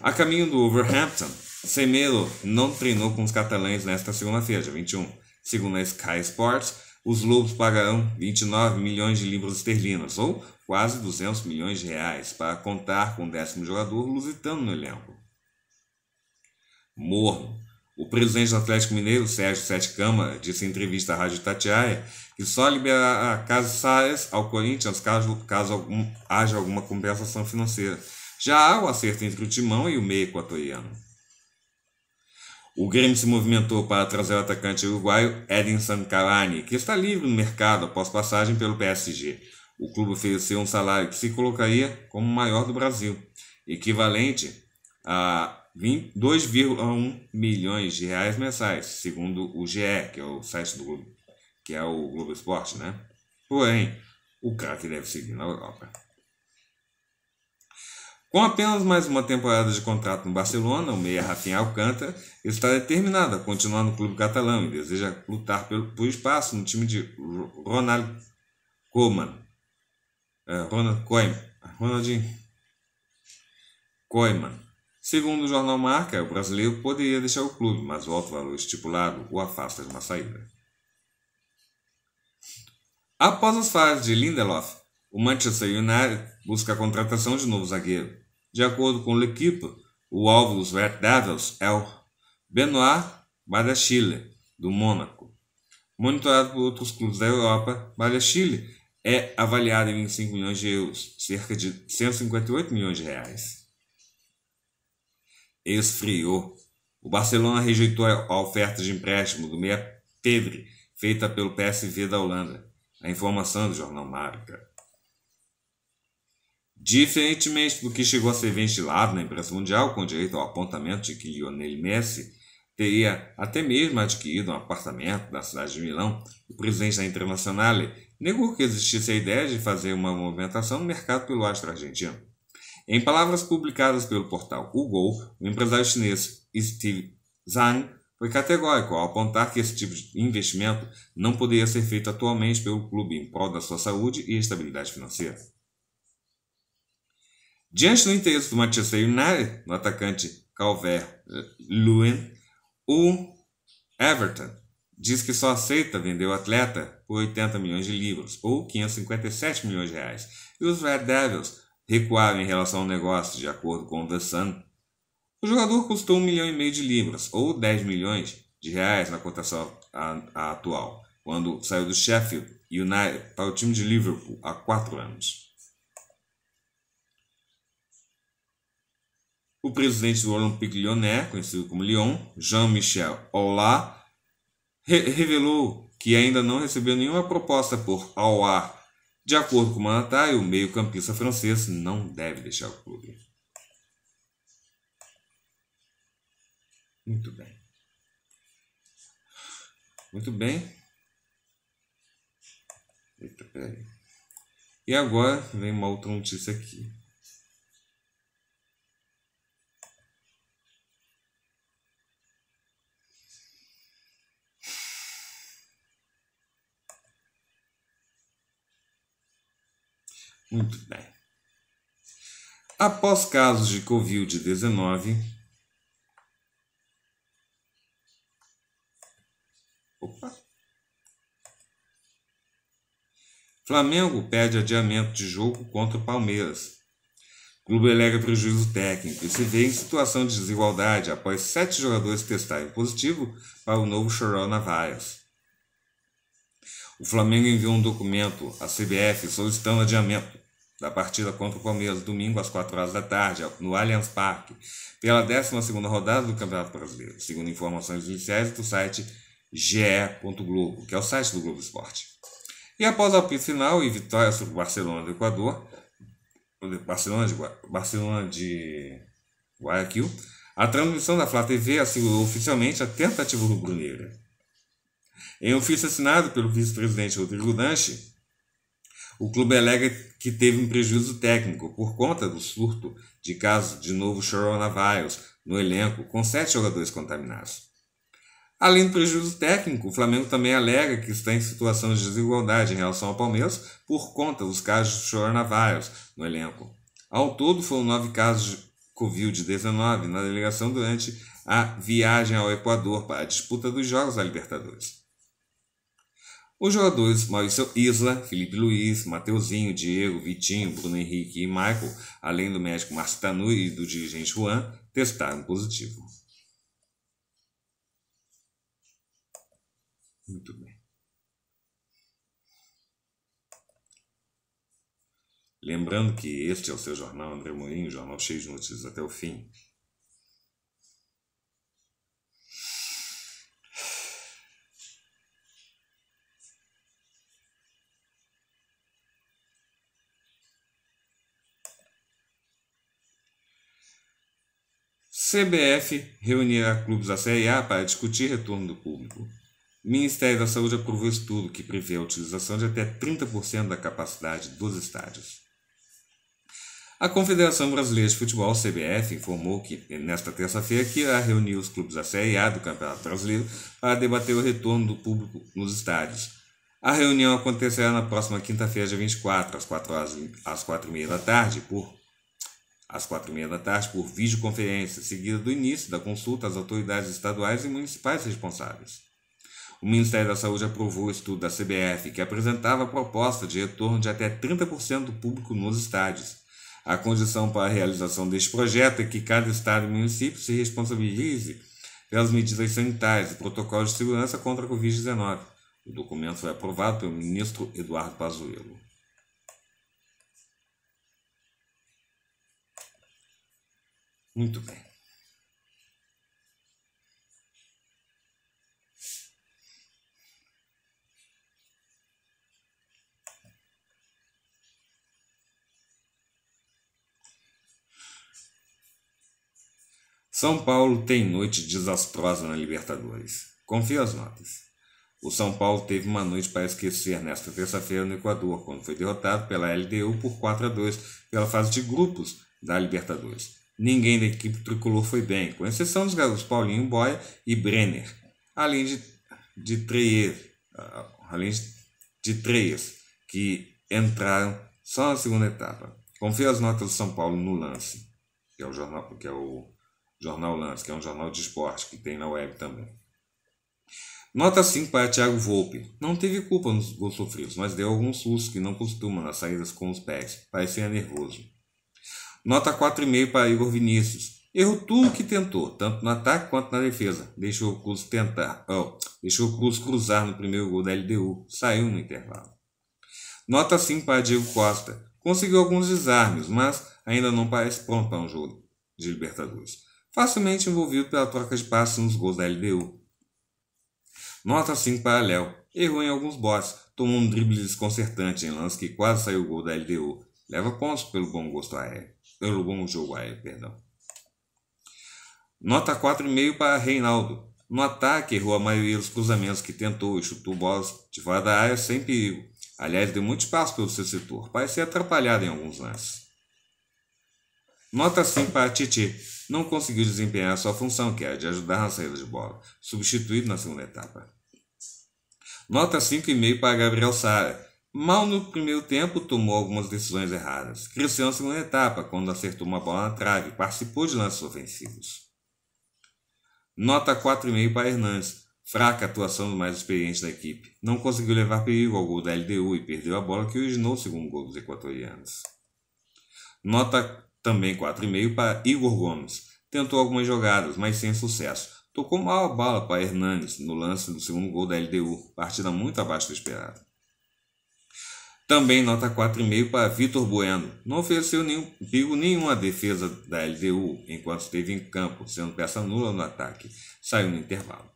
A caminho do Wolverhampton, Semedo não treinou com os catalães nesta segunda-feira, dia 21. Segundo a Sky Sports, os Lobos pagarão 29 milhões de libras esterlinas, ou quase 200 milhões de reais, para contar com o décimo jogador lusitano no elenco. Morno, o presidente do Atlético Mineiro, Sérgio Sete Câmara, disse em entrevista à Rádio Tatiaia que só liberará caso ao Corinthians caso, caso algum, haja alguma compensação financeira. Já há o acerto entre o Timão e o meio equatoriano. O Grêmio se movimentou para trazer o atacante uruguaio Edinson Cavani, que está livre no mercado após passagem pelo PSG. O clube ofereceu um salário que se colocaria como o maior do Brasil, equivalente a 2,1 milhões de reais mensais, segundo o GE, que é o site do Globo, que é o Globo Esporte, né? Porém, o craque deve seguir na Europa. Com apenas mais uma temporada de contrato no Barcelona, o meia Rafinha Alcântara está determinado a continuar no clube catalão e deseja lutar por espaço no time de Ronald Koeman. É, Ronald Koeman. Ronaldinho Koeman Segundo o jornal Marca, o brasileiro poderia deixar o clube, mas o alto valor estipulado o afasta de uma saída. Após as falas de Lindelof, o Manchester United busca a contratação de novo zagueiro. De acordo com L'Equipe, o alvo dos Red Devils é o Benoit Badachile, do Mônaco. Monitorado por outros clubes da Europa, Badachile é avaliado em 25 milhões de euros, cerca de 158 milhões de reais esfriou. O Barcelona rejeitou a oferta de empréstimo do meia Pedri, feita pelo PSV da Holanda. A informação do jornal Marca. Diferentemente do que chegou a ser ventilado na imprensa mundial, com direito ao apontamento de que Lionel Messi teria até mesmo adquirido um apartamento na cidade de Milão, o presidente da Internazionale negou que existisse a ideia de fazer uma movimentação no mercado pelo astro argentino. Em palavras publicadas pelo portal Google, o empresário chinês Steve Zhang foi categórico ao apontar que esse tipo de investimento não poderia ser feito atualmente pelo clube em prol da sua saúde e estabilidade financeira. Diante do interesse do Manchester United no atacante Calvert Lewin, o Everton diz que só aceita vender o atleta por 80 milhões de libras ou 557 milhões de reais, e os Red Devils recuaram em relação ao negócio, de acordo com o The Sun. O jogador custou um milhão e meio de libras, ou 10 milhões de reais na cotação atual, quando saiu do Sheffield United para o time de Liverpool há quatro anos. O presidente do Olympique Lyonnais, conhecido como Lyon, Jean-Michel Aulas, re revelou que ainda não recebeu nenhuma proposta por Aouar de acordo com o Manatá, o meio-campista francês não deve deixar o clube. Muito bem. Muito bem. Eita, peraí. E agora vem uma outra notícia aqui. Muito bem. Após casos de Covid-19, opa, Flamengo pede adiamento de jogo contra o Palmeiras. O clube alega prejuízo técnico e se vê em situação de desigualdade após sete jogadores testarem positivo para o novo Chorão Navais O Flamengo enviou um documento à CBF solicitando adiamento da partida contra o Palmeiras, domingo às 4 horas da tarde, no Allianz Parque, pela 12 rodada do Campeonato Brasileiro, segundo informações iniciais do site ge.globo, que é o site do Globo Esporte. E após a apito final e vitória sobre o Barcelona do Equador, Barcelona de, Barcelona de Guayaquil, a transmissão da Flá TV assegurou oficialmente a tentativa rubro-negra. Em ofício assinado pelo vice-presidente Rodrigo Danche, o clube alega que teve um prejuízo técnico por conta do surto de casos de novo coronavírus no elenco, com sete jogadores contaminados. Além do prejuízo técnico, o Flamengo também alega que está em situação de desigualdade em relação ao Palmeiras por conta dos casos de coronavírus no elenco. Ao todo, foram nove casos de Covid-19 na delegação durante a viagem ao Equador para a disputa dos Jogos da Libertadores. Os jogadores Maurício Isla, Felipe Luiz, Mateuzinho, Diego, Vitinho, Bruno Henrique e Michael, além do médico Márcio Tanui e do dirigente Juan, testaram positivo. Muito bem. Lembrando que este é o seu jornal André Mourinho, jornal cheio de notícias até o fim. CBF reunirá clubes da Série A para discutir retorno do público. O Ministério da Saúde aprovou estudo que prevê a utilização de até 30% da capacidade dos estádios. A Confederação Brasileira de Futebol, CBF, informou que nesta terça-feira que irá reunir os clubes da Série A do Campeonato Brasileiro para debater o retorno do público nos estádios. A reunião acontecerá na próxima quinta-feira, dia 24, às 4 horas, às 4 e meia da tarde, por às quatro e meia da tarde por videoconferência, seguida do início da consulta às autoridades estaduais e municipais responsáveis. O Ministério da Saúde aprovou o estudo da CBF, que apresentava a proposta de retorno de até 30% do público nos estádios. A condição para a realização deste projeto é que cada estado e município se responsabilize pelas medidas sanitárias e protocolos de segurança contra a Covid-19. O documento foi aprovado pelo ministro Eduardo Pazuello. Muito bem. São Paulo tem noite desastrosa na Libertadores. Confie as notas. O São Paulo teve uma noite para esquecer nesta terça-feira no Equador, quando foi derrotado pela LDU por 4 a 2 pela fase de grupos da Libertadores. Ninguém da equipe tricolor foi bem, com exceção dos garotos Paulinho Boya e Brenner, além de, de Treias, ah, ah, além de Treias, que entraram só na segunda etapa. Confira as notas do São Paulo no lance, que é o jornal, que é o jornal Lance, que é um jornal de esporte que tem na web também. Nota 5 para Thiago Volpe. Não teve culpa nos gols sofridos, mas deu alguns sustos que não costuma nas saídas com os pés. Parecia nervoso. Nota 4,5 para Igor Vinícius. Errou tudo que tentou, tanto no ataque quanto na defesa. Deixou o Cruz tentar, oh, deixou o Cruz cruzar no primeiro gol da LDU, saiu no intervalo. Nota 5 para Diego Costa. Conseguiu alguns desarmes, mas ainda não parece pronto para um jogo de Libertadores. Facilmente envolvido pela troca de passes nos gols da LDU. Nota 5 para Léo. Errou em alguns botes, tomou um drible desconcertante em lance que quase saiu o gol da LDU. Leva pontos pelo bom gosto aéreo. Alugou um perdão. Nota 4,5 para Reinaldo. No ataque, errou a maioria dos cruzamentos que tentou e chutou bolas de fora da área sem perigo. Aliás, deu muito espaço pelo seu setor. Parecia atrapalhado em alguns lances. Nota 5 para Titi. Não conseguiu desempenhar sua função, que era é de ajudar na saída de bola. Substituído na segunda etapa. Nota 5,5 para Gabriel Sara. Mal no primeiro tempo, tomou algumas decisões erradas. Cresceu na segunda etapa, quando acertou uma bola na trave, participou de lances ofensivos. Nota 4,5 para Hernandes. Fraca atuação do mais experiente da equipe. Não conseguiu levar perigo ao gol da LDU e perdeu a bola que originou o segundo gol dos equatorianos. Nota também 4,5 para Igor Gomes. Tentou algumas jogadas, mas sem sucesso. Tocou mal a bola para Hernandes no lance do segundo gol da LDU, partida muito abaixo do esperado. Também nota 4,5 para Vitor Bueno. Não ofereceu nenhum perigo nenhum à defesa da LDU enquanto esteve em campo, sendo peça nula no ataque. Saiu no intervalo.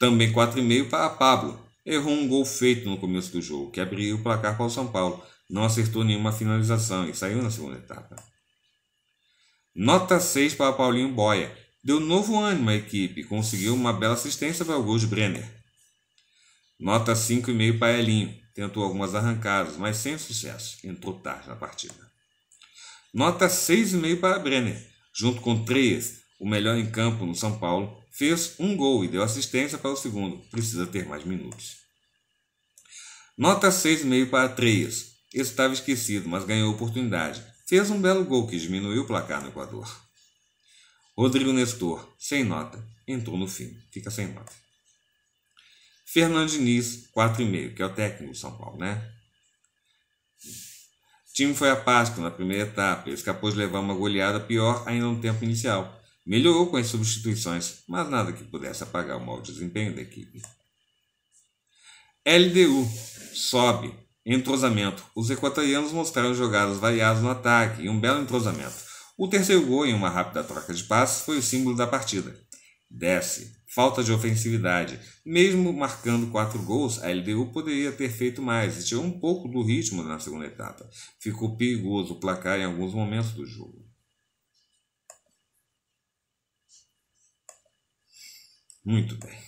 Também 4,5 para Pablo. Errou um gol feito no começo do jogo, que abriu o placar para o São Paulo. Não acertou nenhuma finalização e saiu na segunda etapa. Nota 6 para Paulinho Boya. Deu novo ânimo à equipe, conseguiu uma bela assistência para o gol de Brenner. Nota 5,5 para Elinho. Tentou algumas arrancadas, mas sem sucesso. Entrou tarde na partida. Nota 6,5 para Brenner. Junto com Treias, o melhor em campo no São Paulo, fez um gol e deu assistência para o segundo. Precisa ter mais minutos. Nota 6,5 para Treias. Estava esquecido, mas ganhou oportunidade. Fez um belo gol que diminuiu o placar no Equador. Rodrigo Nestor, sem nota, entrou no fim. Fica sem nota. Fernando Diniz, 4,5, que é o técnico do São Paulo, né? O time foi a Páscoa na primeira etapa, escapou de levar uma goleada pior ainda no tempo inicial. Melhorou com as substituições, mas nada que pudesse apagar o mau desempenho da equipe. LDU sobe, entrosamento. Os equatorianos mostraram jogadas variadas no ataque e um belo entrosamento. O terceiro gol, em uma rápida troca de passes, foi o símbolo da partida. Desce falta de ofensividade. Mesmo marcando quatro gols, a LDU poderia ter feito mais e tirou um pouco do ritmo na segunda etapa. Ficou perigoso o placar em alguns momentos do jogo. Muito bem.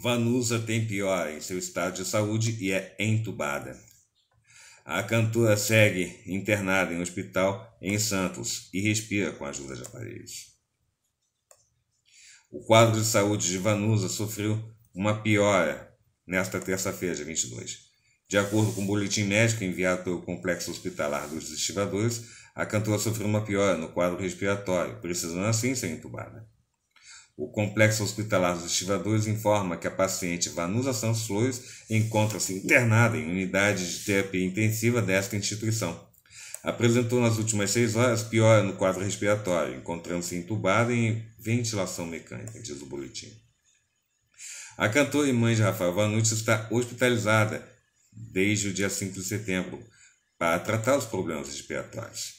Vanusa tem pior em seu estado de saúde e é entubada. A cantora segue internada em um hospital em Santos e respira com a ajuda de aparelhos. O quadro de saúde de Vanusa sofreu uma piora nesta terça-feira, dia 22. De acordo com o um boletim médico enviado pelo Complexo Hospitalar dos Estivadores, a cantora sofreu uma piora no quadro respiratório, precisando assim ser entubada. O Complexo Hospitalar dos Estivadores informa que a paciente Vanusa Santos encontra-se internada em unidade de terapia intensiva desta instituição. Apresentou nas últimas seis horas piora no quadro respiratório, encontrando-se entubada em ventilação mecânica, diz o boletim. A cantora e mãe de Rafael Vanucci está hospitalizada desde o dia 5 de setembro para tratar os problemas respiratórios.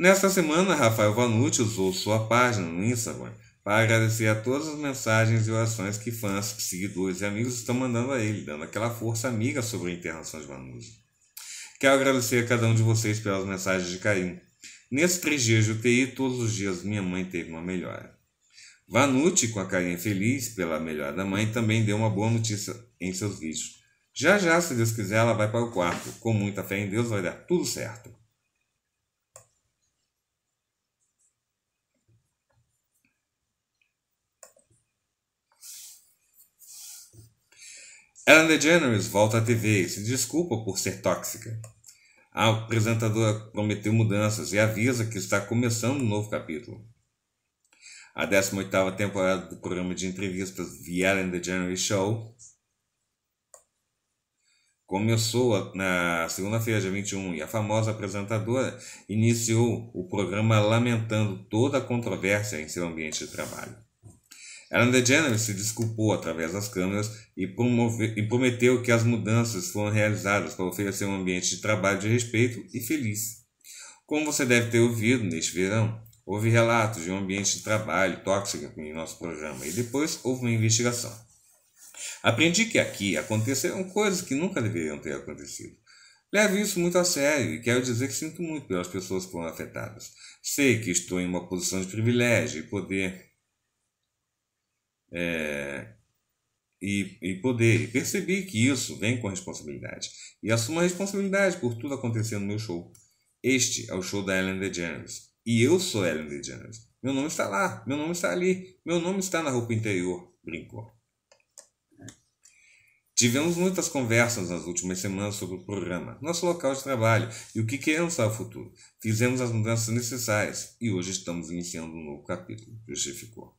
Nesta semana, Rafael Vanucci usou sua página no Instagram para agradecer a todas as mensagens e orações que fãs, seguidores e amigos estão mandando a ele, dando aquela força amiga sobre a internação de Vanucci. Quero agradecer a cada um de vocês pelas mensagens de carinho. Nesses três dias de UTI, todos os dias minha mãe teve uma melhora. Vanucci, com a carinha feliz pela melhora da mãe, também deu uma boa notícia em seus vídeos. Já já, se Deus quiser, ela vai para o quarto. Com muita fé em Deus, vai dar tudo certo. Ellen DeGeneres volta à TV e se desculpa por ser tóxica. A apresentadora prometeu mudanças e avisa que está começando um novo capítulo. A 18ª temporada do programa de entrevistas The Ellen DeGeneres Show começou na segunda-feira, dia 21, e a famosa apresentadora iniciou o programa lamentando toda a controvérsia em seu ambiente de trabalho. Ellen DeGeneres se desculpou através das câmeras e, promove, e prometeu que as mudanças foram realizadas para oferecer um ambiente de trabalho de respeito e feliz. Como você deve ter ouvido neste verão, houve relatos de um ambiente de trabalho tóxico em nosso programa e depois houve uma investigação. Aprendi que aqui aconteceram coisas que nunca deveriam ter acontecido. Levo isso muito a sério e quero dizer que sinto muito pelas pessoas que foram afetadas. Sei que estou em uma posição de privilégio e poder é, e, e poder. E percebi que isso vem com responsabilidade. E assumo a responsabilidade por tudo acontecer no meu show. Este é o show da Ellen DeGeneres. E eu sou Ellen DeGeneres. Meu nome está lá, meu nome está ali, meu nome está na roupa interior, brincou. Tivemos muitas conversas nas últimas semanas sobre o programa, nosso local de trabalho e o que queremos para o futuro. Fizemos as mudanças necessárias e hoje estamos iniciando um novo capítulo, justificou.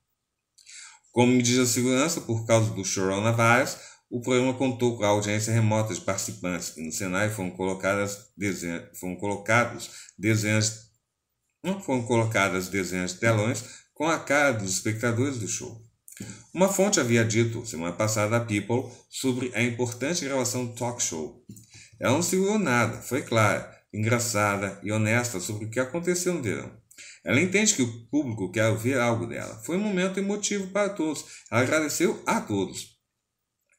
Como medida de segurança por causa do coronavírus, o programa contou com a audiência remota de participantes e no Senai foram colocadas dezenas, foram colocados dezenas, não foram colocadas dezenas de telões com a cara dos espectadores do show. Uma fonte havia dito semana passada à People sobre a importante gravação do talk show. Ela não segurou nada, foi clara, engraçada e honesta sobre o que aconteceu no verão. Ela entende que o público quer ouvir algo dela. Foi um momento emotivo para todos. Ela agradeceu a todos.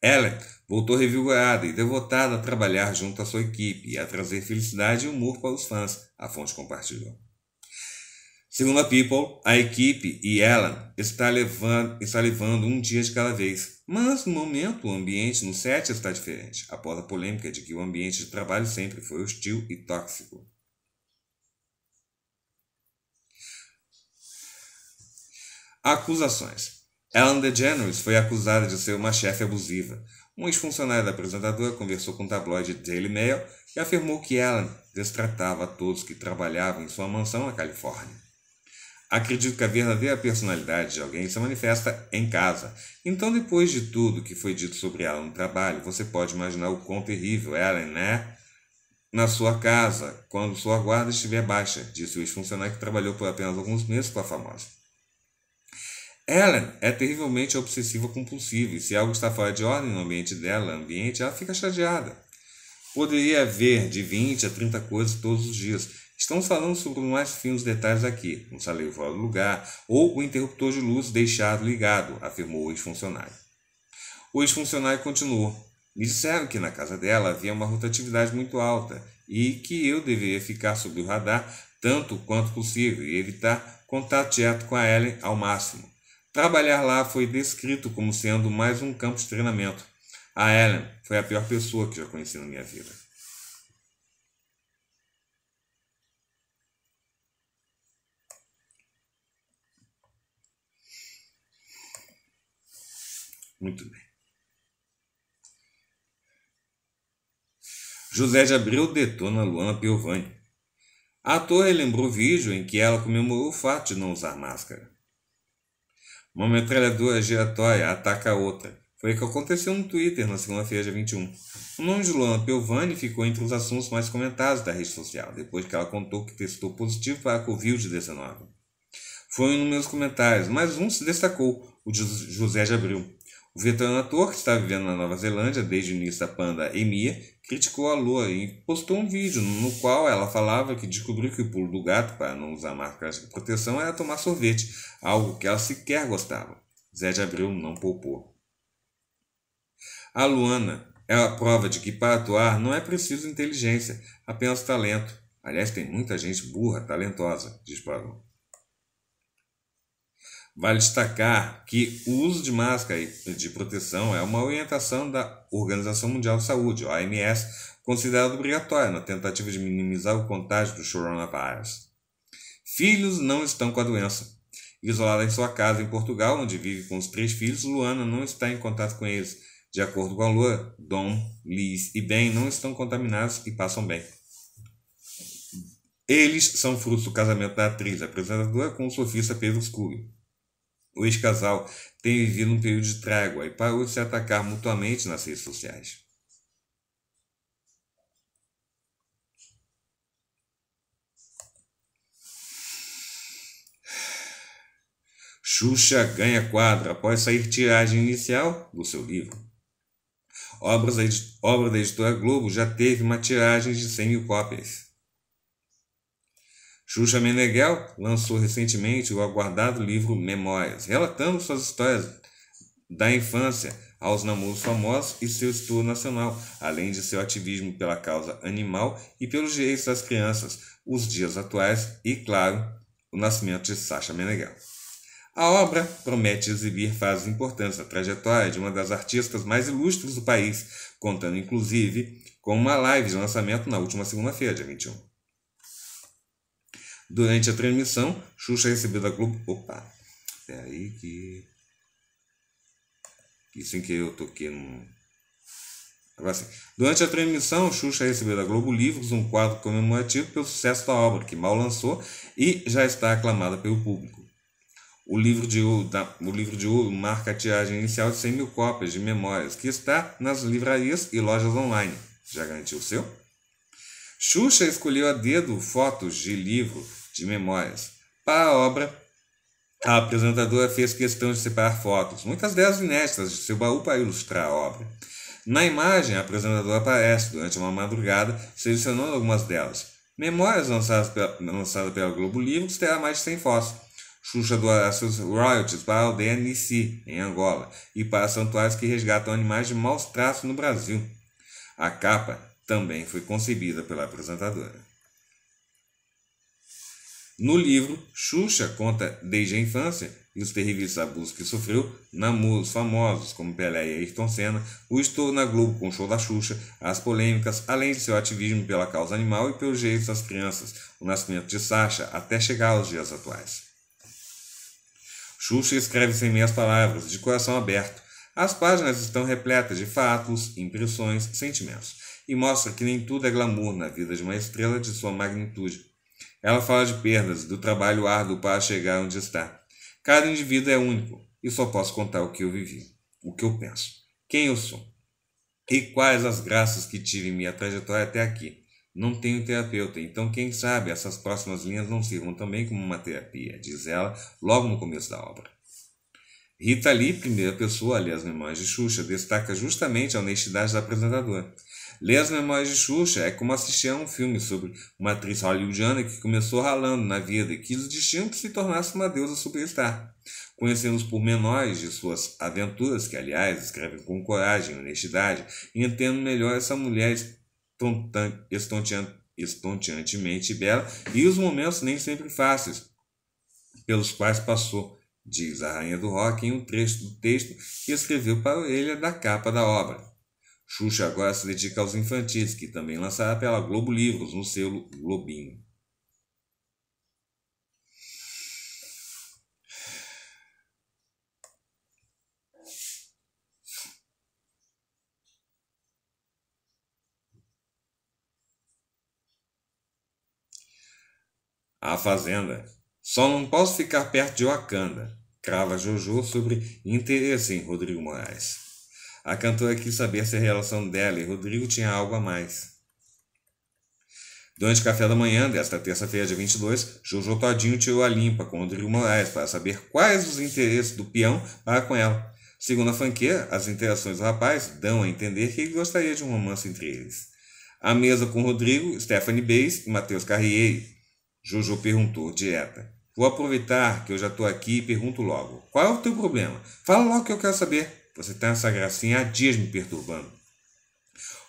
Ellen voltou revigorada e devotada a trabalhar junto à sua equipe e a trazer felicidade e humor para os fãs, a fonte compartilhou. Segundo a People, a equipe e ela está levando, está levando um dia de cada vez. Mas no momento o ambiente no set está diferente, após a polêmica de que o ambiente de trabalho sempre foi hostil e tóxico. Acusações. Ellen DeGeneres foi acusada de ser uma chefe abusiva. Um ex-funcionário da apresentadora conversou com o tabloide Daily Mail e afirmou que Ellen destratava todos que trabalhavam em sua mansão na Califórnia. Acredito que a verdadeira personalidade de alguém se manifesta em casa. Então, depois de tudo que foi dito sobre ela no trabalho, você pode imaginar o quão terrível Ellen né? na sua casa quando sua guarda estiver baixa, disse o ex-funcionário que trabalhou por apenas alguns meses com a famosa. Ellen é terrivelmente obsessiva compulsiva e se algo está fora de ordem no ambiente dela, ambiente, ela fica chateada. Poderia haver de 20 a 30 coisas todos os dias. Estamos falando sobre os mais finos detalhes aqui, um saleiro do lugar ou o interruptor de luz deixado ligado, afirmou o ex-funcionário. O ex-funcionário continuou. Me disseram que na casa dela havia uma rotatividade muito alta e que eu deveria ficar sob o radar tanto quanto possível e evitar contato direto com a Ellen ao máximo. Trabalhar lá foi descrito como sendo mais um campo de treinamento. A Ellen foi a pior pessoa que já conheci na minha vida. Muito bem. José de Abreu detona Luana Piovani. A ator relembrou vídeo em que ela comemorou o fato de não usar máscara. Uma metralhadora giratória ataca a outra. Foi o que aconteceu no Twitter na segunda-feira, dia 21. O nome de Luana Piovani ficou entre os assuntos mais comentados da rede social, depois que ela contou que testou positivo para a Covid-19. Foi um dos meus comentários, mas um se destacou, o de José de Abril. O veterano ator, que está vivendo na Nova Zelândia desde o início da panda Emia, criticou a Lua e postou um vídeo no qual ela falava que descobriu que o pulo do gato para não usar máscaras de proteção era tomar sorvete, algo que ela sequer gostava. Zé de Abril não poupou. A Luana é a prova de que para atuar não é preciso inteligência, apenas talento. Aliás, tem muita gente burra, talentosa, diz Pavão. Vale destacar que o uso de máscara de proteção é uma orientação da Organização Mundial de Saúde, OMS, considerada obrigatória na tentativa de minimizar o contágio do coronavírus. Filhos não estão com a doença. Isolada em sua casa em Portugal, onde vive com os três filhos, Luana não está em contato com eles. De acordo com a Lua, Dom, Liz e Ben não estão contaminados e passam bem. Eles são frutos do casamento da atriz apresentadora com o surfista Pedro Scooby. O ex-casal tem vivido um período de trégua e parou de se atacar mutuamente nas redes sociais. Xuxa ganha quadro após sair tiragem inicial do seu livro. Obras da, obra da editora Globo já teve uma tiragem de 100 mil cópias. Xuxa Meneghel lançou recentemente o aguardado livro Memórias, relatando suas histórias da infância aos namoros famosos e seu estudo nacional, além de seu ativismo pela causa animal e pelos direitos das crianças, os dias atuais e, claro, o nascimento de Sasha Meneghel. A obra promete exibir fases importantes da trajetória de uma das artistas mais ilustres do país, contando inclusive com uma live de lançamento na última segunda-feira, dia 21. Durante a transmissão, Xuxa é recebeu da Globo. Opa! É aí que. isso em que eu toquei no. Agora sim. Durante a transmissão, Xuxa é recebeu da Globo Livros um quadro comemorativo pelo sucesso da obra, que mal lançou e já está aclamada pelo público. O livro de ouro, da, o livro de ouro marca a tiragem inicial de 100 mil cópias de memórias, que está nas livrarias e lojas online. Já garantiu o seu? Xuxa escolheu a dedo fotos de livro de memórias. Para a obra, a apresentadora fez questão de separar fotos, muitas delas inéditas, de seu baú para ilustrar a obra. Na imagem, a apresentadora aparece durante uma madrugada, selecionando algumas delas. Memórias lançadas pela, lançada pela Globo Livros terá mais de 100 fotos. Xuxa doará seus royalties para a aldeia Nissi, em Angola, e para santuários que resgatam animais de maus traços no Brasil. A capa também foi concebida pela apresentadora. No livro, Xuxa conta desde a infância e os terríveis abusos que sofreu, namoros famosos como Pelé e Ayrton Senna, o estouro na Globo com o show da Xuxa, as polêmicas, além de seu ativismo pela causa animal e pelos direitos das crianças, o nascimento de Sasha até chegar aos dias atuais. Xuxa escreve sem meias palavras, de coração aberto. As páginas estão repletas de fatos, impressões, sentimentos, e mostra que nem tudo é glamour na vida de uma estrela de sua magnitude ela fala de perdas, do trabalho árduo para chegar onde está. Cada indivíduo é único e só posso contar o que eu vivi, o que eu penso, quem eu sou e quais as graças que tive em minha trajetória até aqui. Não tenho terapeuta, então quem sabe essas próximas linhas não sirvam também como uma terapia, diz ela logo no começo da obra. Rita Lee, primeira pessoa, aliás, memórias de Xuxa, destaca justamente a honestidade da apresentadora. Ler as memórias de Xuxa é como assistir a um filme sobre uma atriz hollywoodiana que começou ralando na vida e quis o destino que se tornasse uma deusa superstar. Conhecendo os pormenores de suas aventuras, que aliás escrevem com coragem e honestidade, e entendo melhor essa mulher estonteante, estonteantemente bela e os momentos nem sempre fáceis pelos quais passou, diz a rainha do rock em um trecho do texto que escreveu para a orelha da capa da obra. Xuxa agora se dedica aos infantis, que também lançará pela Globo Livros, no selo Globinho. A Fazenda. Só não posso ficar perto de Wakanda, crava Jojo sobre interesse em Rodrigo Moraes. A cantora quis saber se a relação dela e Rodrigo tinha algo a mais. Durante o café da manhã desta terça-feira, dia 22, Jojo Todinho tirou a limpa com Rodrigo Moraes para saber quais os interesses do peão para com ela. Segundo a fanqueira, as interações do rapaz dão a entender que ele gostaria de um romance entre eles. À mesa com Rodrigo, Stephanie Bays e Matheus Carrieri. Jojo perguntou, direta. Vou aproveitar que eu já estou aqui e pergunto logo. Qual é o teu problema? Fala logo que eu quero saber. Você tem essa gracinha há dias me perturbando.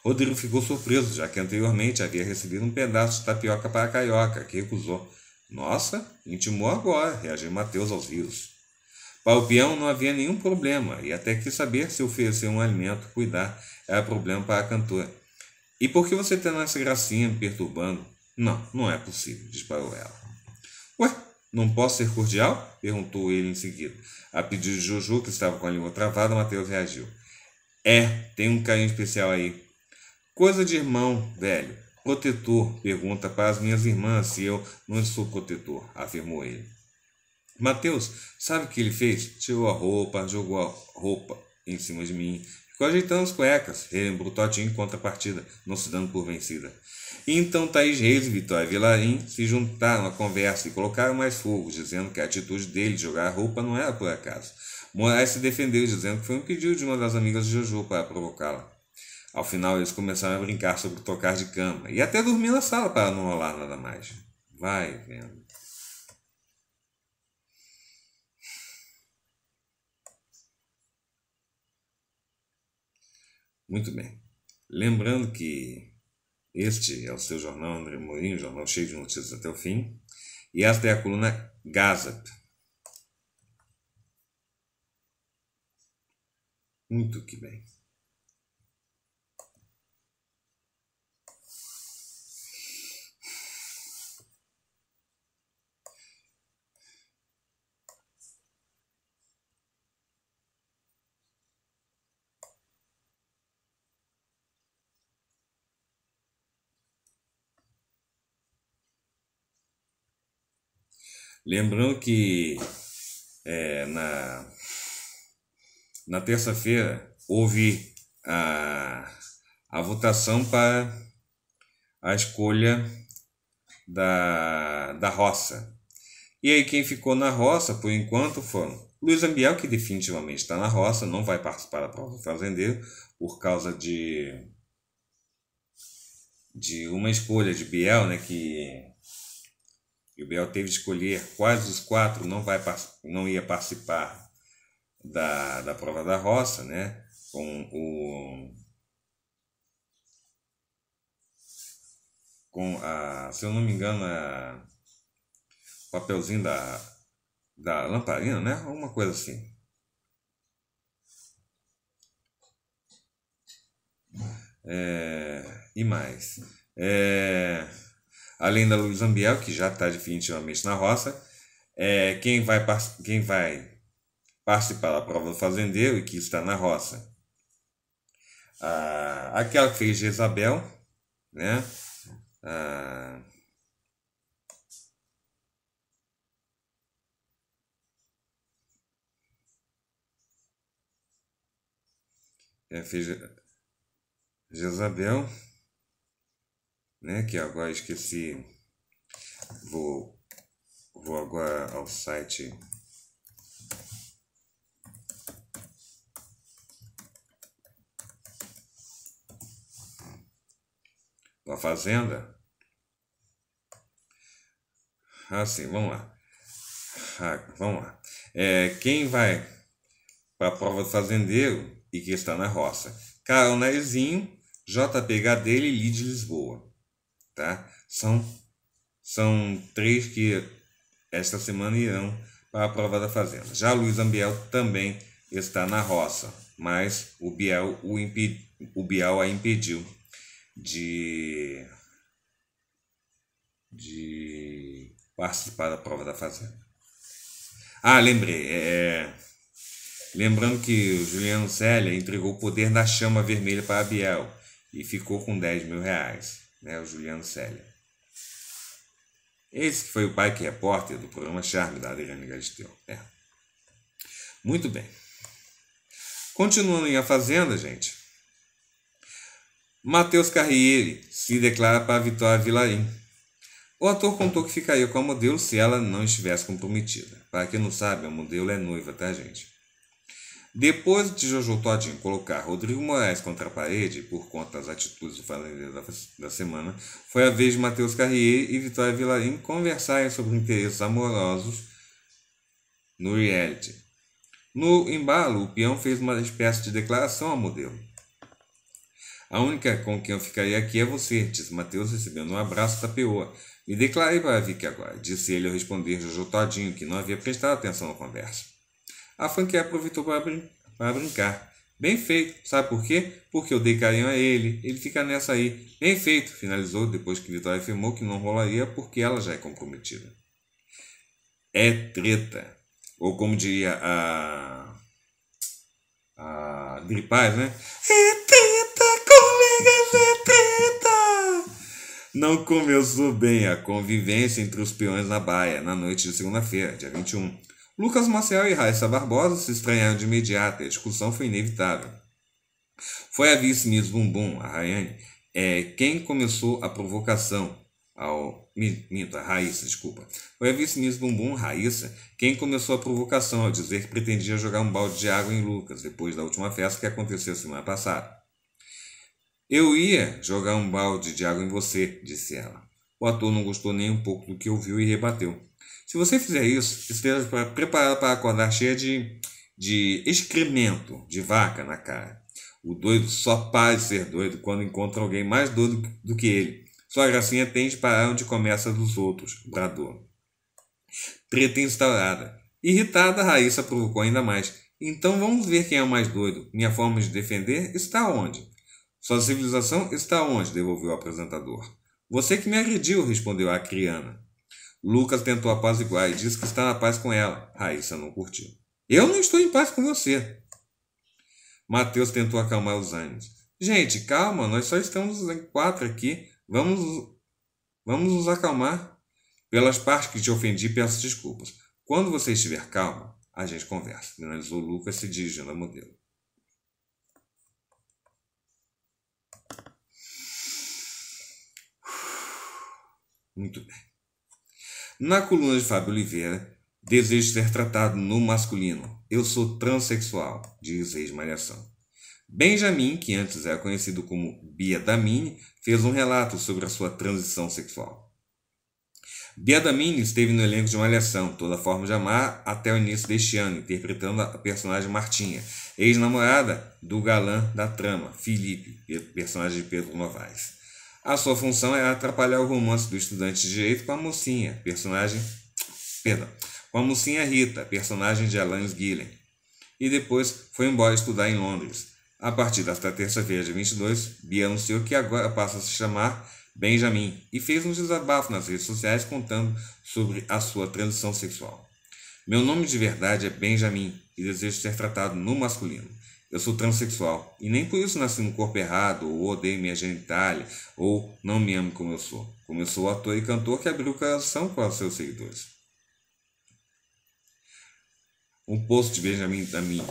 Rodrigo ficou surpreso, já que anteriormente havia recebido um pedaço de tapioca para a carioca, que recusou. Nossa, intimou agora, reagiu Mateus aos rios. Para o peão não havia nenhum problema, e até que saber se oferecer um alimento, cuidar, era problema para a cantora. E por que você tem essa gracinha me perturbando? Não, não é possível, disparou ela. Ué, não posso ser cordial? perguntou ele em seguida. A pedido de Juju, que estava com a língua travada, Mateus reagiu. É, tem um carinho especial aí. Coisa de irmão, velho. Protetor, pergunta para as minhas irmãs se eu não sou protetor, afirmou ele. Mateus, sabe o que ele fez? Tirou a roupa, jogou a roupa em cima de mim, Ficou ajeitando as cuecas, relembrou Totinho em contrapartida, não se dando por vencida. E então Thaís Reis e Vitória Vilarim se juntaram à conversa e colocaram mais fogo, dizendo que a atitude dele de jogar a roupa não era por acaso. Moraes se defendeu, dizendo que foi um pedido de uma das amigas de Jojo para provocá-la. Ao final, eles começaram a brincar sobre tocar de cama e até dormir na sala para não rolar nada mais. Vai vendo. Muito bem. Lembrando que este é o seu jornal André Mourinho, jornal cheio de notícias até o fim. E esta é a coluna Gazap. Muito que bem. Lembrando que é, na, na terça-feira houve a, a votação para a escolha da, da roça. E aí quem ficou na roça, por enquanto, foram Luiz Ambiel, que definitivamente está na roça, não vai participar da prova do fazendeiro por causa de de uma escolha de Biel, né, que o Biel teve de escolher quais dos quatro não, vai, não ia participar da, da prova da roça, né? Com o. Com a. Se eu não me engano, a, o papelzinho da, da lamparina, né? Alguma coisa assim. É, e mais. É, além da Luiz Ambiel, que já está definitivamente na roça. É, quem, vai, quem vai participar da prova do fazendeiro e que está na roça? Ah, aquela que fez Jezabel, né? Ah, fez Jezabel né? Que agora esqueci. Vou, vou agora ao site da fazenda. Assim, sim, vamos lá. Ah, vamos lá. É, quem vai para a prova do fazendeiro e que está na roça? Carol Narizinho, JPH dele e Lid Lisboa tá? São, são três que esta semana irão para a prova da Fazenda. Já Luiz Ambiel também está na roça, mas o Biel, o o Biel a impediu de, de participar da prova da Fazenda. Ah, lembrei. É, é, lembrando que o Juliano Célia entregou o poder da chama vermelha para Biel e ficou com 10 mil reais né, o Juliano Célia. Esse que foi o pai que é repórter do programa Charme da Adriana Galisteu. É. Muito bem. Continuando em A Fazenda, gente. Matheus Carriere se declara para a Vitória Vilarim. O ator contou que ficaria com a modelo se ela não estivesse comprometida. Para quem não sabe, a modelo é noiva, tá, gente? Depois de Jojo Todinho colocar Rodrigo Moraes contra a parede por conta das atitudes do fazendeiro da, da semana, foi a vez de Matheus Carrier e Vitória Vilarim conversarem sobre interesses amorosos no reality. No embalo, o peão fez uma espécie de declaração ao modelo. A única com quem eu ficaria aqui é você, disse Matheus recebendo um abraço da peoa. Me declarei para Vicky agora, disse ele ao responder Jojo Todinho, que não havia prestado atenção na conversa a franquia aproveitou para, brin brincar. Bem feito, sabe por quê? Porque eu dei carinho a ele, ele fica nessa aí. Bem feito, finalizou depois que Vitória afirmou que não rolaria porque ela já é comprometida. É treta. Ou como diria a. a Gripaz, né? É treta, colegas, é treta! Não começou bem a convivência entre os peões na Baia na noite de segunda-feira, dia 21 Lucas Maciel e Raissa Barbosa se estranharam de imediato e a discussão foi inevitável. Foi a vice Miss Bumbum, a Rayane, é, quem começou a provocação ao minto, a Raíssa, desculpa. Foi a vice-miss Bumbum, Raíssa, quem começou a provocação ao dizer que pretendia jogar um balde de água em Lucas depois da última festa que aconteceu semana passada. Eu ia jogar um balde de água em você, disse ela. O ator não gostou nem um pouco do que ouviu e rebateu. Se você fizer isso, esteja preparado para acordar cheia de, de excremento de vaca na cara. O doido só para de ser doido quando encontra alguém mais doido do que ele. Sua gracinha tem de parar onde começa dos outros, bradou. Treta instaurada. Irritada, Raíssa provocou ainda mais. Então vamos ver quem é o mais doido. Minha forma de defender está onde? Sua civilização está onde? devolveu o apresentador. Você que me agrediu, respondeu a criana. Lucas tentou apaziguar e disse que está na paz com ela. Raíssa não curtiu. Eu não estou em paz com você. Mateus tentou acalmar os ânimos. Gente, calma, nós só estamos em quatro aqui. Vamos, vamos nos acalmar. Pelas partes que te ofendi, peço desculpas. Quando você estiver calmo, a gente conversa. Finalizou Lucas se dirigindo ao modelo. Muito bem. Na coluna de Fábio Oliveira, desejo ser tratado no masculino. Eu sou transexual, diz ex-malhação. Benjamin, que antes era conhecido como Bia Damini, fez um relato sobre a sua transição sexual. Bia Damini esteve no elenco de Malhação, Toda Forma de Amar, até o início deste ano, interpretando a personagem Martinha, ex-namorada do galã da trama, Felipe, personagem de Pedro Novaes. A sua função é atrapalhar o romance do estudante de direito com a mocinha, personagem. Perdão, com a mocinha Rita, personagem de Alanis Gillen. E depois foi embora estudar em Londres. A partir desta terça-feira de 22, Bia anunciou que agora passa a se chamar Benjamin e fez um desabafo nas redes sociais contando sobre a sua transição sexual. Meu nome de verdade é Benjamin e desejo ser tratado no masculino. Eu sou transexual e nem por isso nasci no corpo errado, ou odeio minha genitália, ou não me amo como eu sou. Como eu sou ator e cantor que abriu o coração para os seus seguidores. Um post de Benjamin Damin.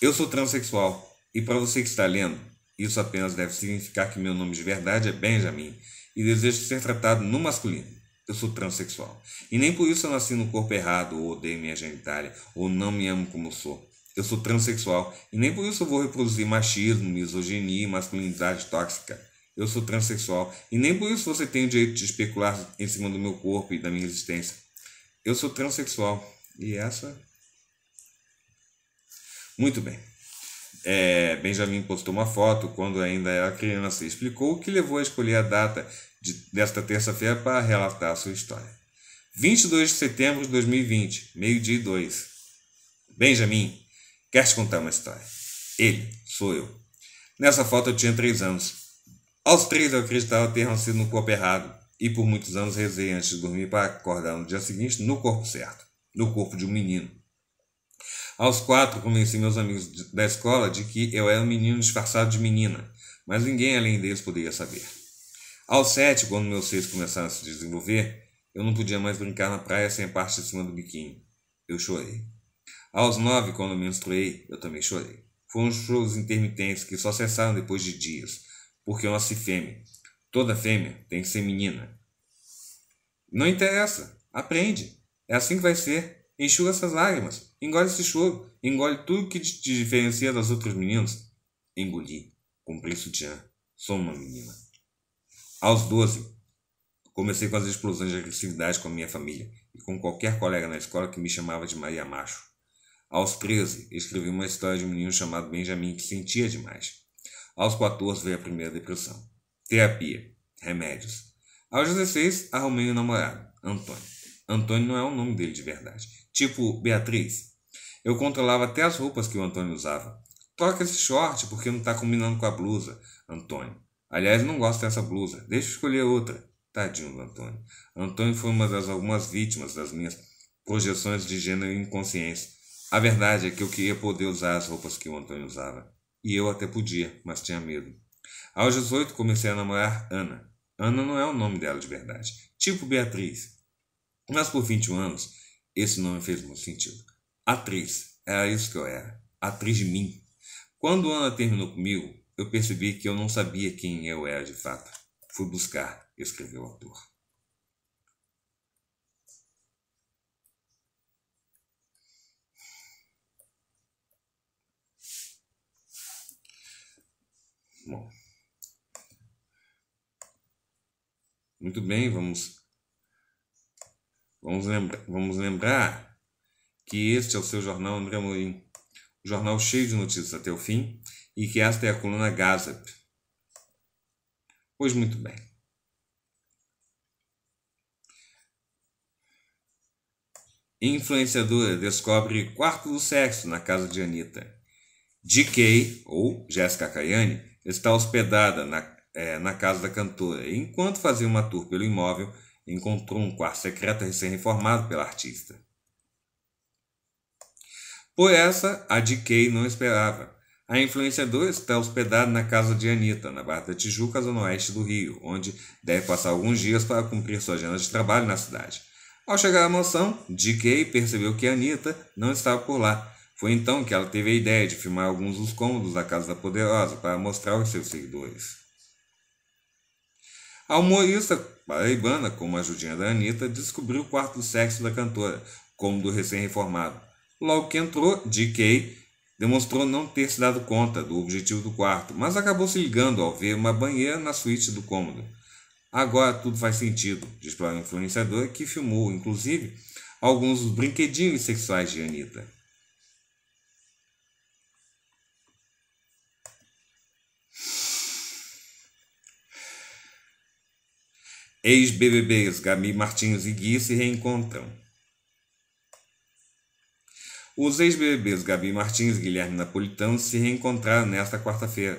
Eu sou transexual e para você que está lendo, isso apenas deve significar que meu nome de verdade é Benjamin e desejo ser tratado no masculino. Eu sou transexual. E nem por isso eu nasci no corpo errado, ou odeio minha genitália, ou não me amo como sou. Eu sou transexual e nem por isso eu vou reproduzir machismo, misoginia, masculinidade tóxica. Eu sou transexual e nem por isso você tem o direito de especular em cima do meu corpo e da minha existência. Eu sou transexual e essa. Muito bem. É, Benjamin postou uma foto quando ainda era criança e explicou o que levou a escolher a data de, desta terça-feira para relatar a sua história. 22 de setembro de 2020, meio-dia e dois. Benjamin, Queres contar uma história? Ele, sou eu. Nessa foto eu tinha três anos. Aos três eu acreditava ter nascido no corpo errado e por muitos anos rezei antes de dormir para acordar no dia seguinte no corpo certo, no corpo de um menino. Aos quatro convenci meus amigos da escola de que eu era um menino disfarçado de menina, mas ninguém além deles poderia saber. Aos sete, quando meus seios começaram a se desenvolver, eu não podia mais brincar na praia sem a parte de cima do biquíni. Eu chorei. Aos nove, quando me instruí, eu também chorei. Foram choros intermitentes que só cessaram depois de dias, porque eu nasci fêmea. Toda fêmea tem que ser menina. Não interessa, aprende. É assim que vai ser. Enxuga essas lágrimas, engole esse choro, engole tudo que te diferencia das outras meninas. Engoli, cumpri sutiã, sou uma menina. Aos doze, comecei com as explosões de agressividade com a minha família e com qualquer colega na escola que me chamava de Maria Macho. Aos 13, escrevi uma história de um menino chamado Benjamin que sentia demais. Aos 14, veio a primeira depressão. Terapia. Remédios. Aos 16, arrumei um namorado, Antônio. Antônio não é o nome dele de verdade. Tipo Beatriz. Eu controlava até as roupas que o Antônio usava. Troca esse short porque não está combinando com a blusa, Antônio. Aliás, não gosto dessa blusa. Deixa eu escolher outra. Tadinho do Antônio. Antônio foi uma das algumas vítimas das minhas projeções de gênero e inconsciência. A verdade é que eu queria poder usar as roupas que o Antônio usava. E eu até podia, mas tinha medo. Aos 18 comecei a namorar Ana. Ana não é o nome dela de verdade, tipo Beatriz. Mas por 21 anos, esse nome fez muito sentido. Atriz, era isso que eu era. Atriz de mim. Quando Ana terminou comigo, eu percebi que eu não sabia quem eu era de fato. Fui buscar, escreveu o autor. Muito bem, vamos vamos, lembra, vamos lembrar que este é o seu jornal André Amorim, um jornal cheio de notícias até o fim e que esta é a coluna Gazap. Pois muito bem. Influenciadora descobre quarto do sexo na casa de Anitta. DK, ou Jéssica Caiane, está hospedada na é, na casa da cantora. Enquanto fazia uma tour pelo imóvel, encontrou um quarto secreto recém-reformado pela artista. Por essa, a DK não esperava. A influenciadora está hospedada na casa de Anitta, na Barra da Tijuca, zona oeste do Rio, onde deve passar alguns dias para cumprir sua agenda de trabalho na cidade. Ao chegar à mansão, DK percebeu que Anitta não estava por lá. Foi então que ela teve a ideia de filmar alguns dos cômodos da casa da poderosa para mostrar aos seus seguidores. A humorista paraibana, como ajudinha da Anitta, descobriu o quarto sexo da cantora, como do recém-reformado. Logo que entrou, DK demonstrou não ter se dado conta do objetivo do quarto, mas acabou se ligando ao ver uma banheira na suíte do cômodo. Agora tudo faz sentido, diz para o influenciador que filmou, inclusive, alguns dos brinquedinhos sexuais de Anitta. Ex-BBBs Gabi Martins e Gui se reencontram. Os ex-BBBs Gabi Martins e Guilherme Napolitano se reencontraram nesta quarta-feira.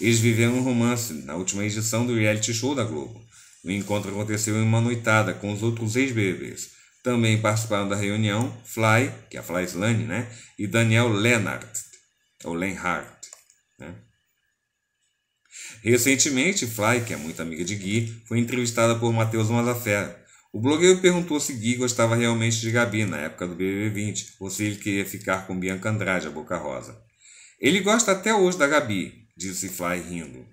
Eles viveram um romance na última edição do reality show da Globo. O encontro aconteceu em uma noitada com os outros ex-BBBs. Também participaram da reunião Fly, que é a Fly Slane, né? E Daniel Lennart, ou Lenhardt. Recentemente, Fly, que é muito amiga de Gui, foi entrevistada por Matheus Mazafé. O blogueiro perguntou se Gui gostava realmente de Gabi na época do BBB20 ou se ele queria ficar com Bianca Andrade, a Boca Rosa. Ele gosta até hoje da Gabi, disse Fly rindo.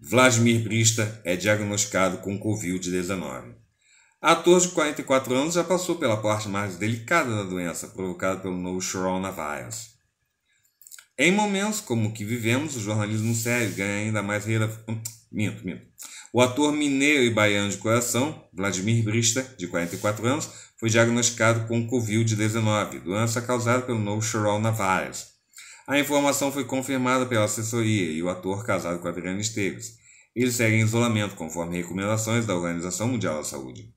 Vladimir Brista é diagnosticado com Covid-19 ator de 44 anos já passou pela parte mais delicada da doença provocada pelo novo coronavírus. Em momentos como o que vivemos, o jornalismo sério ganha ainda mais relevo... Hum, minto, minto. O ator mineiro e baiano de coração, Vladimir Brista, de 44 anos, foi diagnosticado com Covid-19, doença causada pelo novo coronavírus. A informação foi confirmada pela assessoria e o ator casado com Adriana Esteves. Eles seguem em isolamento, conforme recomendações da Organização Mundial da Saúde.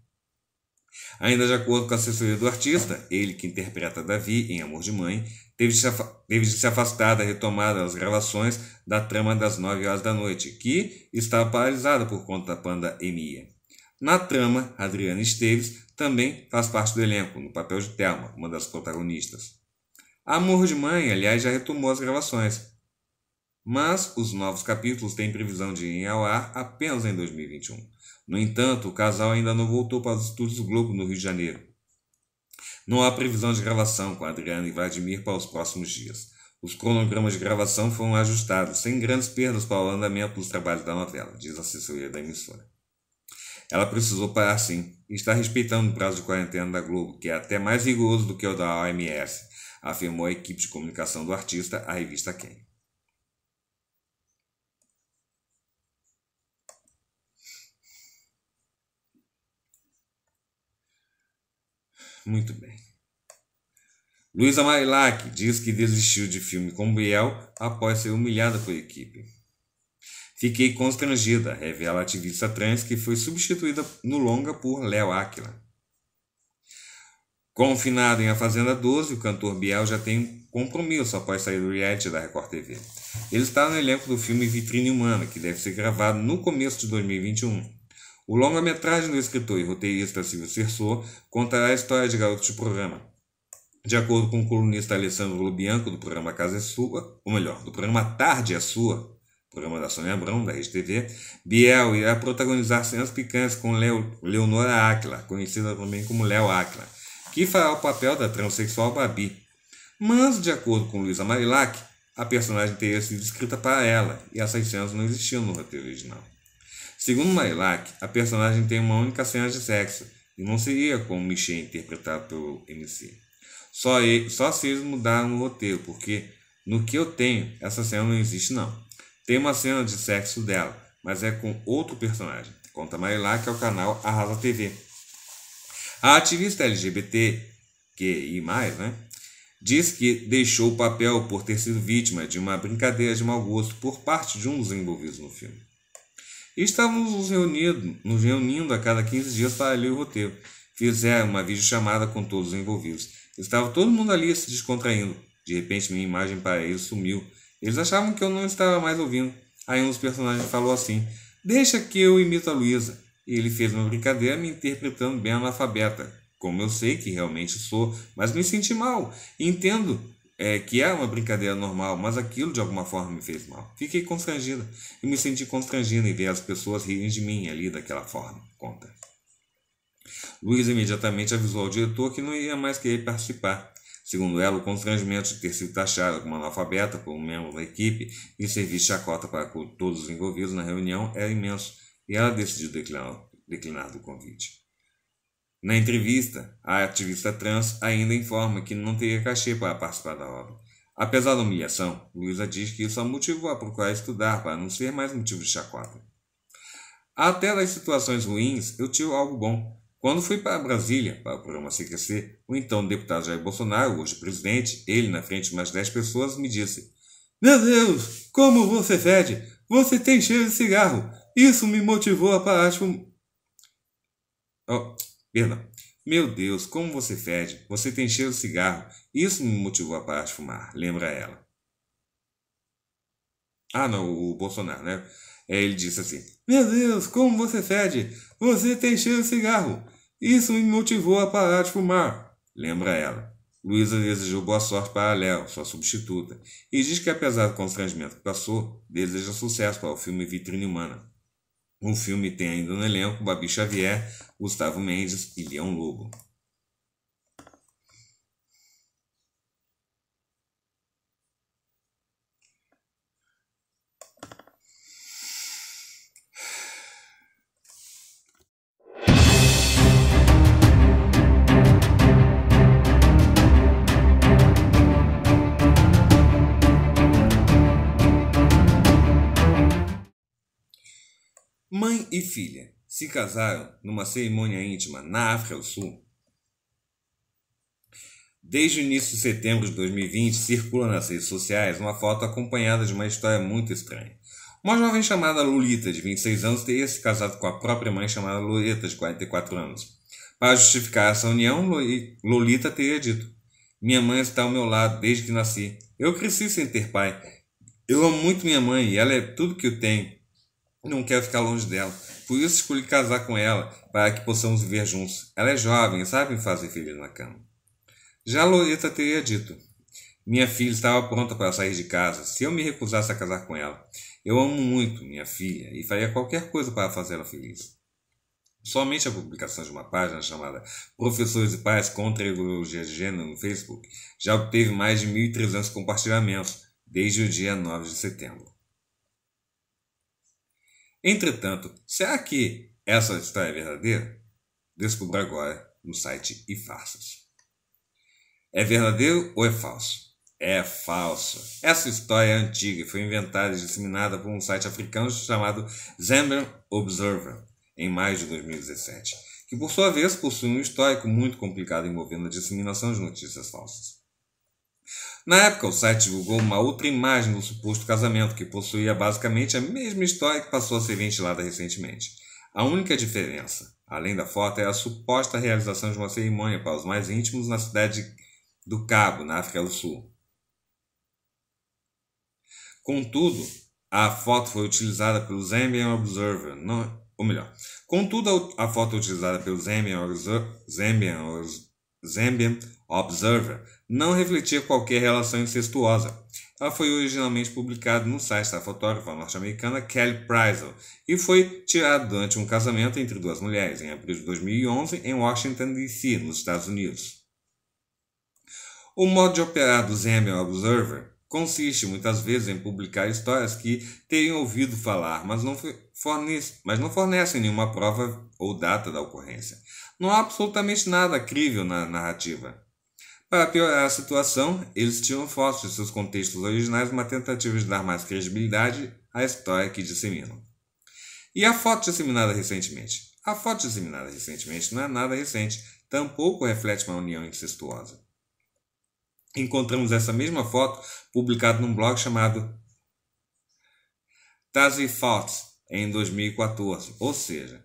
Ainda de acordo com a assessoria do artista, ele que interpreta Davi em Amor de Mãe, teve de, teve de se afastar da retomada das gravações da trama das 9 horas da noite, que está paralisada por conta da pandemia. Na trama, Adriana Esteves também faz parte do elenco, no papel de Thelma, uma das protagonistas. Amor de Mãe, aliás, já retomou as gravações, mas os novos capítulos têm previsão de ir ao ar apenas em 2021. No entanto, o casal ainda não voltou para os estúdios do Globo no Rio de Janeiro. Não há previsão de gravação com Adriana e Vladimir para os próximos dias. Os cronogramas de gravação foram ajustados, sem grandes perdas para o andamento dos trabalhos da novela, diz a assessoria da emissora. Ela precisou parar sim e está respeitando o prazo de quarentena da Globo, que é até mais rigoroso do que o da OMS, afirmou a equipe de comunicação do artista à revista Quem. Muito bem. Luísa Marilac diz que desistiu de filme com Biel após ser humilhada por equipe. Fiquei constrangida, revela a ativista trans que foi substituída no longa por Léo Áquila. Confinado em A Fazenda 12, o cantor Biel já tem um compromisso após sair do reality da Record TV. Ele está no elenco do filme Vitrine Humana, que deve ser gravado no começo de 2021. O longa-metragem do escritor e roteirista Silvio Sersor contará a história de garotos de programa. De acordo com o colunista Alessandro Lubianco, do programa Casa é Sua, ou melhor, do programa Tarde é Sua, programa da Sônia Abrão, da RedeTV, Biel irá protagonizar cenas picantes com Leo, Leonora Áquila, conhecida também como Léo Áquila, que fará o papel da transexual Babi. Mas, de acordo com Luísa Marilac, a personagem teria sido escrita para ela, e essas cenas não existiam no roteiro original. Segundo Marilac, a personagem tem uma única cena de sexo, e não seria como Michel interpretado pelo MC. Só, ele, só se eles mudaram o roteiro, porque no que eu tenho, essa cena não existe não. Tem uma cena de sexo dela, mas é com outro personagem. Conta Marilac ao é canal Arrasa TV. A ativista LGBT, que e mais, né? Diz que deixou o papel por ter sido vítima de uma brincadeira de mau gosto por parte de um dos envolvidos no filme. E estávamos nos reunindo, nos reunindo a cada 15 dias para ler o roteiro. Fizeram é, uma videochamada com todos os envolvidos. Estava todo mundo ali se descontraindo. De repente, minha imagem para eles sumiu. Eles achavam que eu não estava mais ouvindo. Aí um dos personagens falou assim: Deixa que eu imito a Luísa. E ele fez uma brincadeira me interpretando bem analfabeta, como eu sei que realmente sou, mas me senti mal. Entendo é, que é uma brincadeira normal, mas aquilo de alguma forma me fez mal. Fiquei constrangida e me senti constrangida em ver as pessoas rirem de mim ali daquela forma, conta. Luiz imediatamente avisou ao diretor que não iria mais querer participar. Segundo ela, o constrangimento de ter sido taxado como analfabeta por um membro da equipe e servir chacota para todos os envolvidos na reunião era imenso e ela decidiu declinar, declinar do convite. Na entrevista, a ativista trans ainda informa que não teria cachê para participar da obra. Apesar da humilhação, Luísa diz que isso a motivou a procurar estudar para não ser mais motivo de chacota. Até das situações ruins, eu tive algo bom. Quando fui para Brasília, para o programa CQC, o então deputado Jair Bolsonaro, hoje presidente, ele na frente de mais 10 pessoas, me disse: Meu Deus, como você fede! Você tem cheiro de cigarro! Isso me motivou a parar de fumar. Oh. Perdão. Meu Deus, como você fede. Você tem cheiro de cigarro. Isso me motivou a parar de fumar. Lembra ela. Ah, não, o Bolsonaro, né? É, ele disse assim: Meu Deus, como você fede. Você tem cheiro de cigarro. Isso me motivou a parar de fumar. Lembra ela. Luísa desejou boa sorte para Léo, sua substituta, e diz que apesar do constrangimento que passou, deseja sucesso para o filme Vitrine Humana. Um filme tem ainda no elenco Babi Xavier, Gustavo Mendes e Leão Lobo. Mãe e filha se casaram numa cerimônia íntima na África do Sul. Desde o início de setembro de 2020, circula nas redes sociais uma foto acompanhada de uma história muito estranha. Uma jovem chamada Lulita, de 26 anos, teria se casado com a própria mãe chamada Loreta, de 44 anos. Para justificar essa união, Lolita teria dito: Minha mãe está ao meu lado desde que nasci. Eu cresci sem ter pai. Eu amo muito minha mãe e ela é tudo que eu tenho. Não quero ficar longe dela, por isso escolhi casar com ela, para que possamos viver juntos. Ela é jovem, sabe fazer filhos na cama. Já Loreta teria dito: Minha filha estava pronta para sair de casa, se eu me recusasse a casar com ela. Eu amo muito minha filha e faria qualquer coisa para fazê-la feliz. Somente a publicação de uma página chamada Professores e Pais contra a Ideologia de Gênero no Facebook já obteve mais de 1.300 compartilhamentos desde o dia 9 de setembro. Entretanto, será que essa história é verdadeira? Descubra agora no site e farsas. É verdadeiro ou é falso? É falso. Essa história é antiga e foi inventada e disseminada por um site africano chamado Zambian Observer em maio de 2017, que por sua vez possui um histórico muito complicado envolvendo a disseminação de notícias falsas. Na época, o site divulgou uma outra imagem do suposto casamento, que possuía basicamente a mesma história que passou a ser ventilada recentemente. A única diferença, além da foto, é a suposta realização de uma cerimônia para os mais íntimos na cidade do Cabo, na África do Sul. Contudo, a foto foi utilizada pelo Zambian Observer, não, ou melhor, contudo a foto utilizada pelo Zambian, Zambian Zambian Observer não refletia qualquer relação incestuosa. Ela foi originalmente publicada no site da fotógrafa norte-americana Kelly Prizel e foi tirada durante um casamento entre duas mulheres em abril de 2011 em Washington, D.C., nos Estados Unidos. O modo de operar do Zambian Observer consiste muitas vezes em publicar histórias que têm ouvido falar, mas não, fornece, mas não fornecem nenhuma prova ou data da ocorrência. Não há absolutamente nada crível na narrativa. Para piorar a situação, eles tinham fotos de seus contextos originais uma tentativa de dar mais credibilidade à história que disseminam. E a foto disseminada recentemente? A foto disseminada recentemente não é nada recente, tampouco reflete uma união incestuosa encontramos essa mesma foto publicada num blog chamado Tazi Thoughts em 2014, ou seja,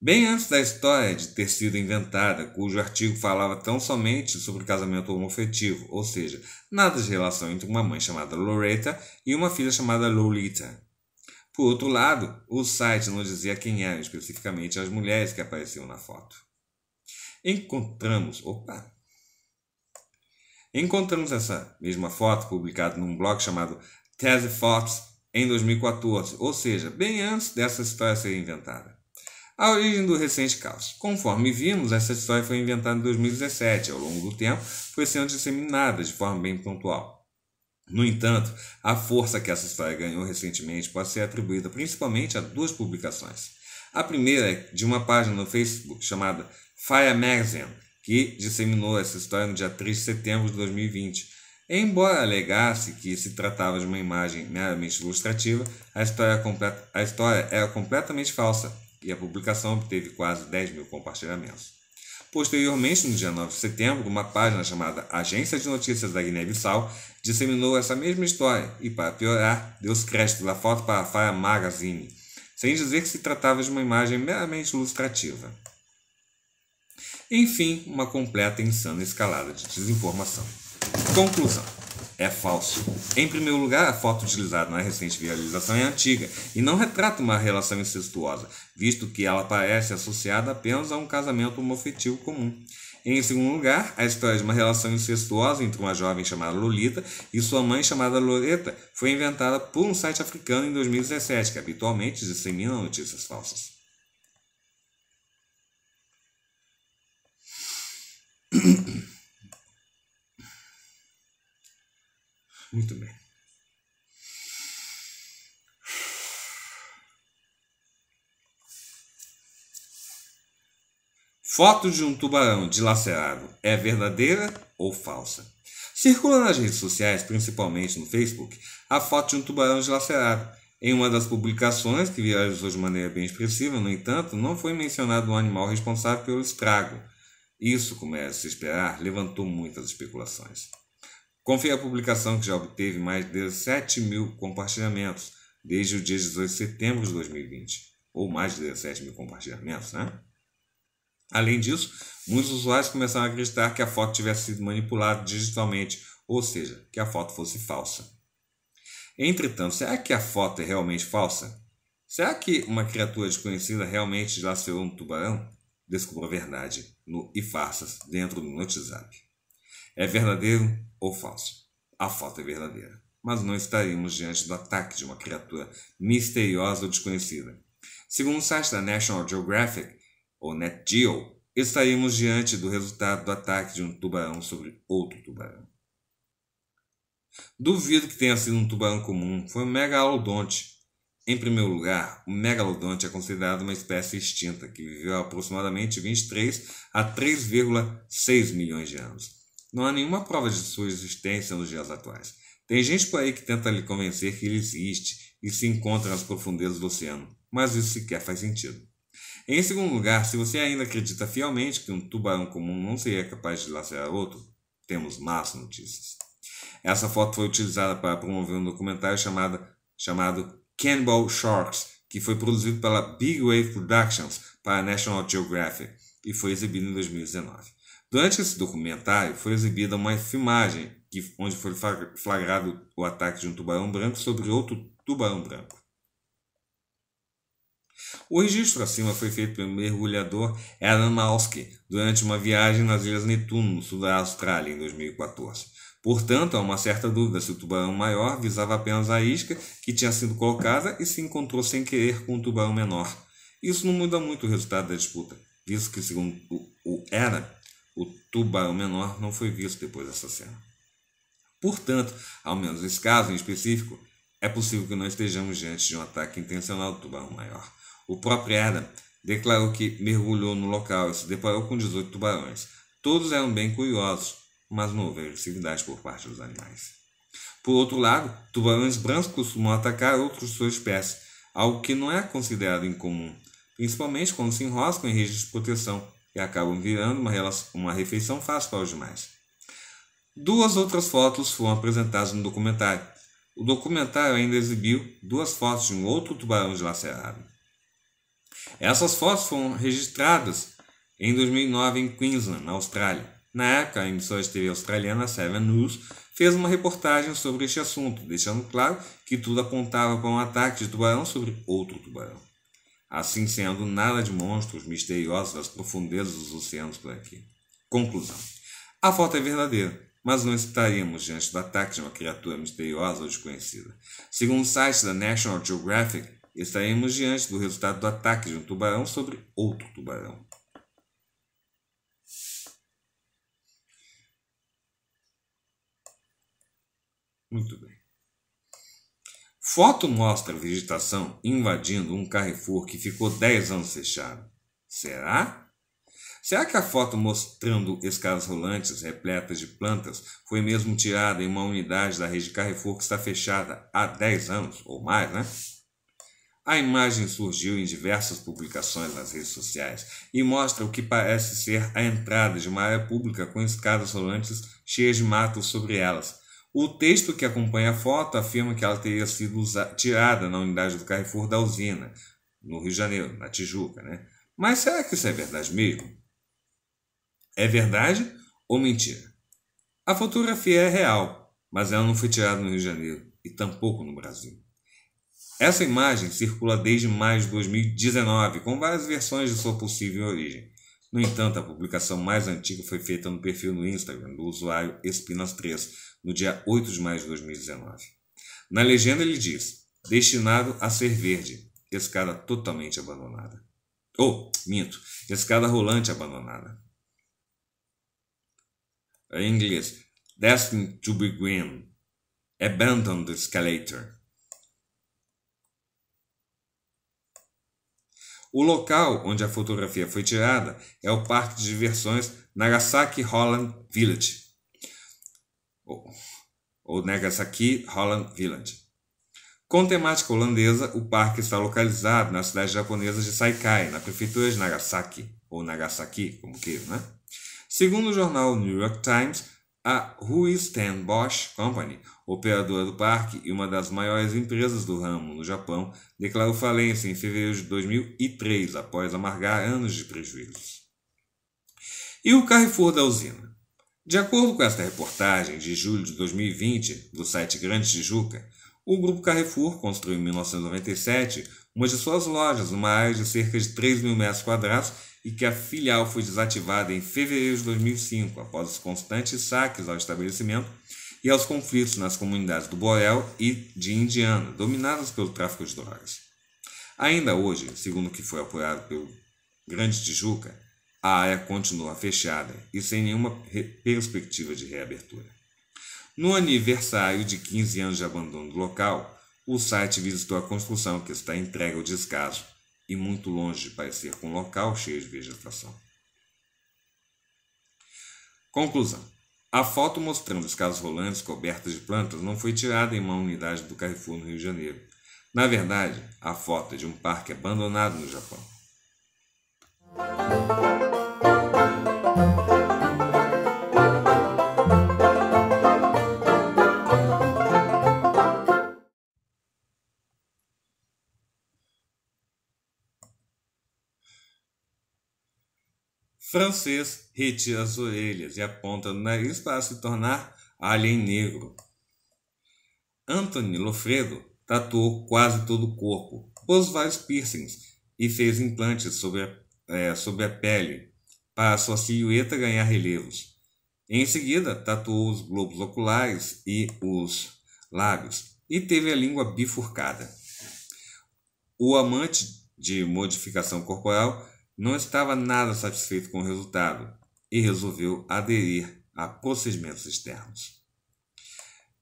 bem antes da história de ter sido inventada, cujo artigo falava tão somente sobre casamento homofetivo, ou seja, nada de relação entre uma mãe chamada Loretta e uma filha chamada Lolita. Por outro lado, o site não dizia quem eram especificamente as mulheres que apareciam na foto. Encontramos, opa, Encontramos essa mesma foto publicada num blog chamado Tese Fox em 2014, ou seja, bem antes dessa história ser inventada. A origem do recente caos. Conforme vimos, essa história foi inventada em 2017 e, ao longo do tempo, foi sendo disseminada de forma bem pontual. No entanto, a força que essa história ganhou recentemente pode ser atribuída principalmente a duas publicações. A primeira é de uma página no Facebook chamada Fire Magazine, que disseminou essa história no dia 3 de setembro de 2020. Embora alegasse que se tratava de uma imagem meramente ilustrativa, a história, a história era completamente falsa e a publicação obteve quase 10 mil compartilhamentos. Posteriormente, no dia 9 de setembro, uma página chamada Agência de Notícias da Guiné-Bissau disseminou essa mesma história e, para piorar, deu os créditos da foto para a Fire Magazine, sem dizer que se tratava de uma imagem meramente ilustrativa. Enfim, uma completa e insana escalada de desinformação. Conclusão. É falso. Em primeiro lugar, a foto utilizada na recente viralização é antiga e não retrata uma relação incestuosa, visto que ela parece associada apenas a um casamento homofetivo comum. Em segundo lugar, a história de uma relação incestuosa entre uma jovem chamada Lolita e sua mãe chamada Loreta foi inventada por um site africano em 2017, que habitualmente dissemina notícias falsas. Muito bem. Foto de um tubarão dilacerado é verdadeira ou falsa? Circula nas redes sociais, principalmente no Facebook, a foto de um tubarão dilacerado. Em uma das publicações, que viralizou de maneira bem expressiva, no entanto, não foi mencionado o um animal responsável pelo estrago. Isso, como é de se esperar, levantou muitas especulações. Confie a publicação que já obteve mais de 17 mil compartilhamentos desde o dia 18 de setembro de 2020, ou mais de 17 mil compartilhamentos, né? Além disso, muitos usuários começaram a acreditar que a foto tivesse sido manipulada digitalmente, ou seja, que a foto fosse falsa. Entretanto, será que a foto é realmente falsa? Será que uma criatura desconhecida realmente lacerou um tubarão? descubra a verdade no e farsas dentro do WhatsApp. É verdadeiro ou falso? A foto é verdadeira. Mas não estaríamos diante do ataque de uma criatura misteriosa ou desconhecida. Segundo o site da National Geographic, ou NetGeo, estaríamos diante do resultado do ataque de um tubarão sobre outro tubarão. Duvido que tenha sido um tubarão comum, foi um megalodonte em primeiro lugar, o megalodonte é considerado uma espécie extinta que viveu aproximadamente 23 a 3,6 milhões de anos. Não há nenhuma prova de sua existência nos dias atuais. Tem gente por aí que tenta lhe convencer que ele existe e se encontra nas profundezas do oceano, mas isso sequer faz sentido. Em segundo lugar, se você ainda acredita fielmente que um tubarão comum não seria capaz de lacerar outro, temos más notícias. Essa foto foi utilizada para promover um documentário chamado, chamado Cannibal Sharks, que foi produzido pela Big Wave Productions para a National Geographic e foi exibido em 2019. Durante esse documentário foi exibida uma filmagem que, onde foi flagrado o ataque de um tubarão branco sobre outro tubarão branco. O registro acima foi feito pelo mergulhador Alan Malski durante uma viagem nas Ilhas Netuno, no sul da Austrália, em 2014. Portanto, há uma certa dúvida se o tubarão maior visava apenas a isca que tinha sido colocada e se encontrou sem querer com o tubarão menor. Isso não muda muito o resultado da disputa, visto que, segundo o Era, o tubarão menor não foi visto depois dessa cena. Portanto, ao menos nesse caso em específico, é possível que não estejamos diante de um ataque intencional do tubarão maior. O próprio era declarou que mergulhou no local e se deparou com 18 tubarões. Todos eram bem curiosos, mas não houve agressividade por parte dos animais. Por outro lado, tubarões brancos costumam atacar outros de sua espécie, algo que não é considerado incomum, principalmente quando se enroscam em redes de proteção e acabam virando uma, relação, uma refeição fácil para os demais. Duas outras fotos foram apresentadas no documentário. O documentário ainda exibiu duas fotos de um outro tubarão dilacerado. Essas fotos foram registradas em 2009 em Queensland, na Austrália. Na né? época, a emissora de TV australiana Seven News fez uma reportagem sobre este assunto, deixando claro que tudo apontava para um ataque de tubarão sobre outro tubarão. Assim sendo, nada de monstros misteriosos das profundezas dos oceanos por aqui. Conclusão: a foto é verdadeira, mas não estaríamos diante do ataque de uma criatura misteriosa ou desconhecida. Segundo o site da National Geographic, estaríamos diante do resultado do ataque de um tubarão sobre outro tubarão. Muito bem. Foto mostra vegetação invadindo um Carrefour que ficou 10 anos fechado. Será? Será que a foto mostrando escadas rolantes repletas de plantas foi mesmo tirada em uma unidade da rede Carrefour que está fechada há 10 anos ou mais, né? A imagem surgiu em diversas publicações nas redes sociais e mostra o que parece ser a entrada de uma área pública com escadas rolantes cheias de matos sobre elas o texto que acompanha a foto afirma que ela teria sido usada, tirada na unidade do Carrefour da usina, no Rio de Janeiro, na Tijuca. Né? Mas será que isso é verdade mesmo? É verdade ou mentira? A fotografia é real, mas ela não foi tirada no Rio de Janeiro e tampouco no Brasil. Essa imagem circula desde maio de 2019, com várias versões de sua possível origem. No entanto, a publicação mais antiga foi feita no perfil no Instagram do usuário Espinas 3, no dia 8 de maio de 2019. Na legenda ele diz: destinado a ser verde, escada totalmente abandonada. Ou, oh, minto, escada rolante abandonada. Em inglês, destined to be green, abandoned escalator. O local onde a fotografia foi tirada é o parque de diversões Nagasaki Holland Village, ou Nagasaki Holland Village. Com temática holandesa, o parque está localizado na cidade japonesa de Saikai, na prefeitura de Nagasaki, ou Nagasaki, como queiram, né? Segundo o jornal New York Times, a Ruisten Bosch Company, operadora do parque e uma das maiores empresas do ramo no Japão, declarou falência em fevereiro de 2003, após amargar anos de prejuízos. E o Carrefour da usina? De acordo com esta reportagem de julho de 2020 do site Grande Tijuca, o Grupo Carrefour construiu em 1997 uma de suas lojas uma área de cerca de 3 mil metros quadrados e que a filial foi desativada em fevereiro de 2005 após os constantes saques ao estabelecimento e aos conflitos nas comunidades do Borel e de Indiana, dominadas pelo tráfico de drogas. Ainda hoje, segundo o que foi apoiado pelo Grande Tijuca, a área continua fechada e sem nenhuma perspectiva de reabertura. No aniversário de 15 anos de abandono do local, o site visitou a construção, que está entregue ao descaso e muito longe de parecer com um local cheio de vegetação. Conclusão. A foto mostrando os casas rolantes cobertas de plantas não foi tirada em uma unidade do Carrefour no Rio de Janeiro. Na verdade, a foto é de um parque abandonado no Japão. francês retira as orelhas e aponta no nariz para se tornar alien negro. Anthony Lofredo tatuou quase todo o corpo, pôs vários piercings e fez implantes sobre a, é, sobre a pele para sua silhueta ganhar relevos. Em seguida, tatuou os globos oculares e os lábios e teve a língua bifurcada. O amante de modificação corporal não estava nada satisfeito com o resultado e resolveu aderir a procedimentos externos.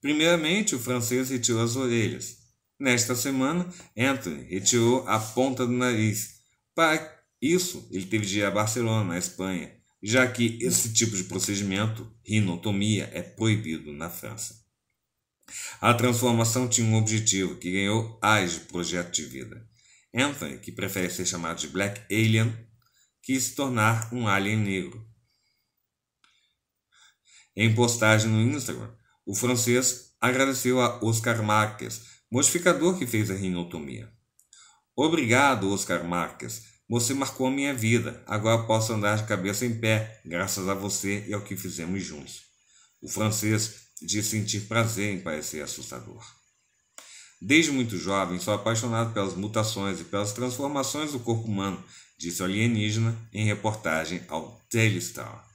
Primeiramente, o francês retirou as orelhas. Nesta semana, Anthony retirou a ponta do nariz. Para isso, ele teve de ir a Barcelona, na Espanha, já que esse tipo de procedimento, rinotomia, é proibido na França. A transformação tinha um objetivo que ganhou as de projeto de vida Anthony, que prefere ser chamado de Black Alien, quis se tornar um alien negro. Em postagem no Instagram, o francês agradeceu a Oscar Marques, modificador que fez a rinotomia. Obrigado, Oscar Marques. Você marcou a minha vida. Agora posso andar de cabeça em pé, graças a você e ao que fizemos juntos. O francês diz sentir prazer em parecer assustador. Desde muito jovem, sou apaixonado pelas mutações e pelas transformações do corpo humano, disse o alienígena em reportagem ao Daily Star.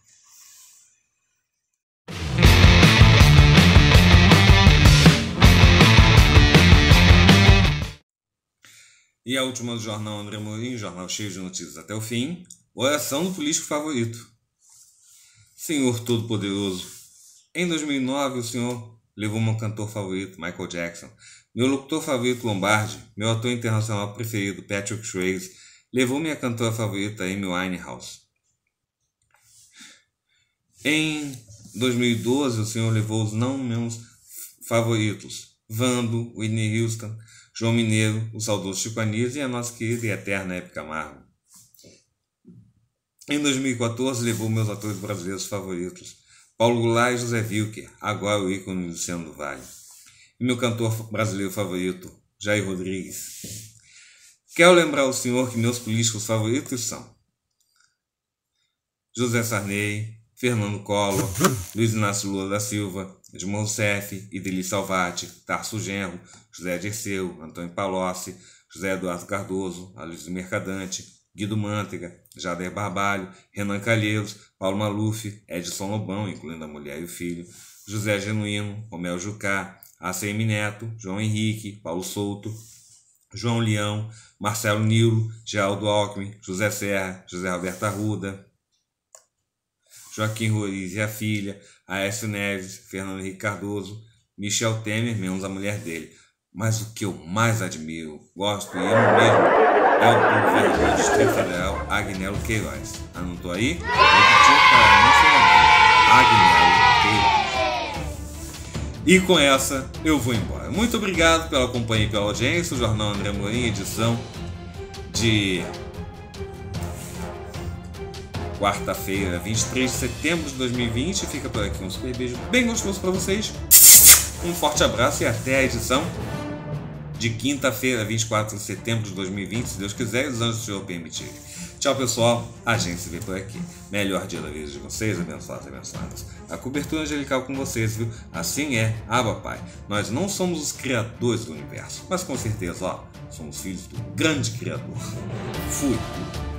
E a última do jornal André Mourinho, jornal cheio de notícias até o fim. Oração do político favorito. Senhor Todo-Poderoso, em 2009 o Senhor levou meu cantor favorito, Michael Jackson. Meu locutor favorito, Lombardi. Meu ator internacional preferido, Patrick Swayze. Levou minha cantora favorita, Amy Winehouse. Em 2012, o senhor levou os não meus favoritos, Vando, Whitney Houston, João Mineiro, o saudoso Chico Anísio e a nossa querida e eterna Épica Margo. Em 2014, levou meus atores brasileiros favoritos, Paulo Goulart e José Wilker, agora o ícone Luciano do Vale. E meu cantor brasileiro favorito, Jair Rodrigues. Quero lembrar ao senhor que meus políticos favoritos são José Sarney, Fernando Collor, Luiz Inácio Lula da Silva, Edmond Rousseff, Ideli Salvati, Tarso Genro, José Dirceu, Antônio Palocci, José Eduardo Cardoso, Aloysio Mercadante, Guido Mantega, Jader Barbalho, Renan Calheiros, Paulo Maluf, Edson Lobão, incluindo a mulher e o filho, José Genuíno, Romel Jucá, ACM Neto, João Henrique, Paulo Souto, João Leão, Marcelo Nilo, Geraldo Alckmin, José Serra, José Roberto Arruda, Joaquim Ruiz e a filha, Aécio Neves, Fernando Henrique Cardoso, Michel Temer, menos a mulher dele. Mas o que eu mais admiro, gosto e amo mesmo é o governador do Distrito Federal, Agnello Queiroz. Anotou aí? Repetir para Agnello Queiroz. E com essa, eu vou embora. Muito obrigado pela companhia e pela audiência. O Jornal André Mourinho, edição de quarta-feira, 23 de setembro de 2020. Fica por aqui um super beijo bem gostoso para vocês. Um forte abraço e até a edição de quinta-feira, 24 de setembro de 2020, se Deus quiser e os anjos do Senhor permitirem. Tchau, pessoal. A gente se vê por aqui. Melhor dia da vida de vocês, abençoados e abençoadas. A cobertura angelical com vocês, viu? Assim é, Abba Pai. Nós não somos os criadores do universo, mas com certeza, ó, somos filhos do grande Criador. Fui.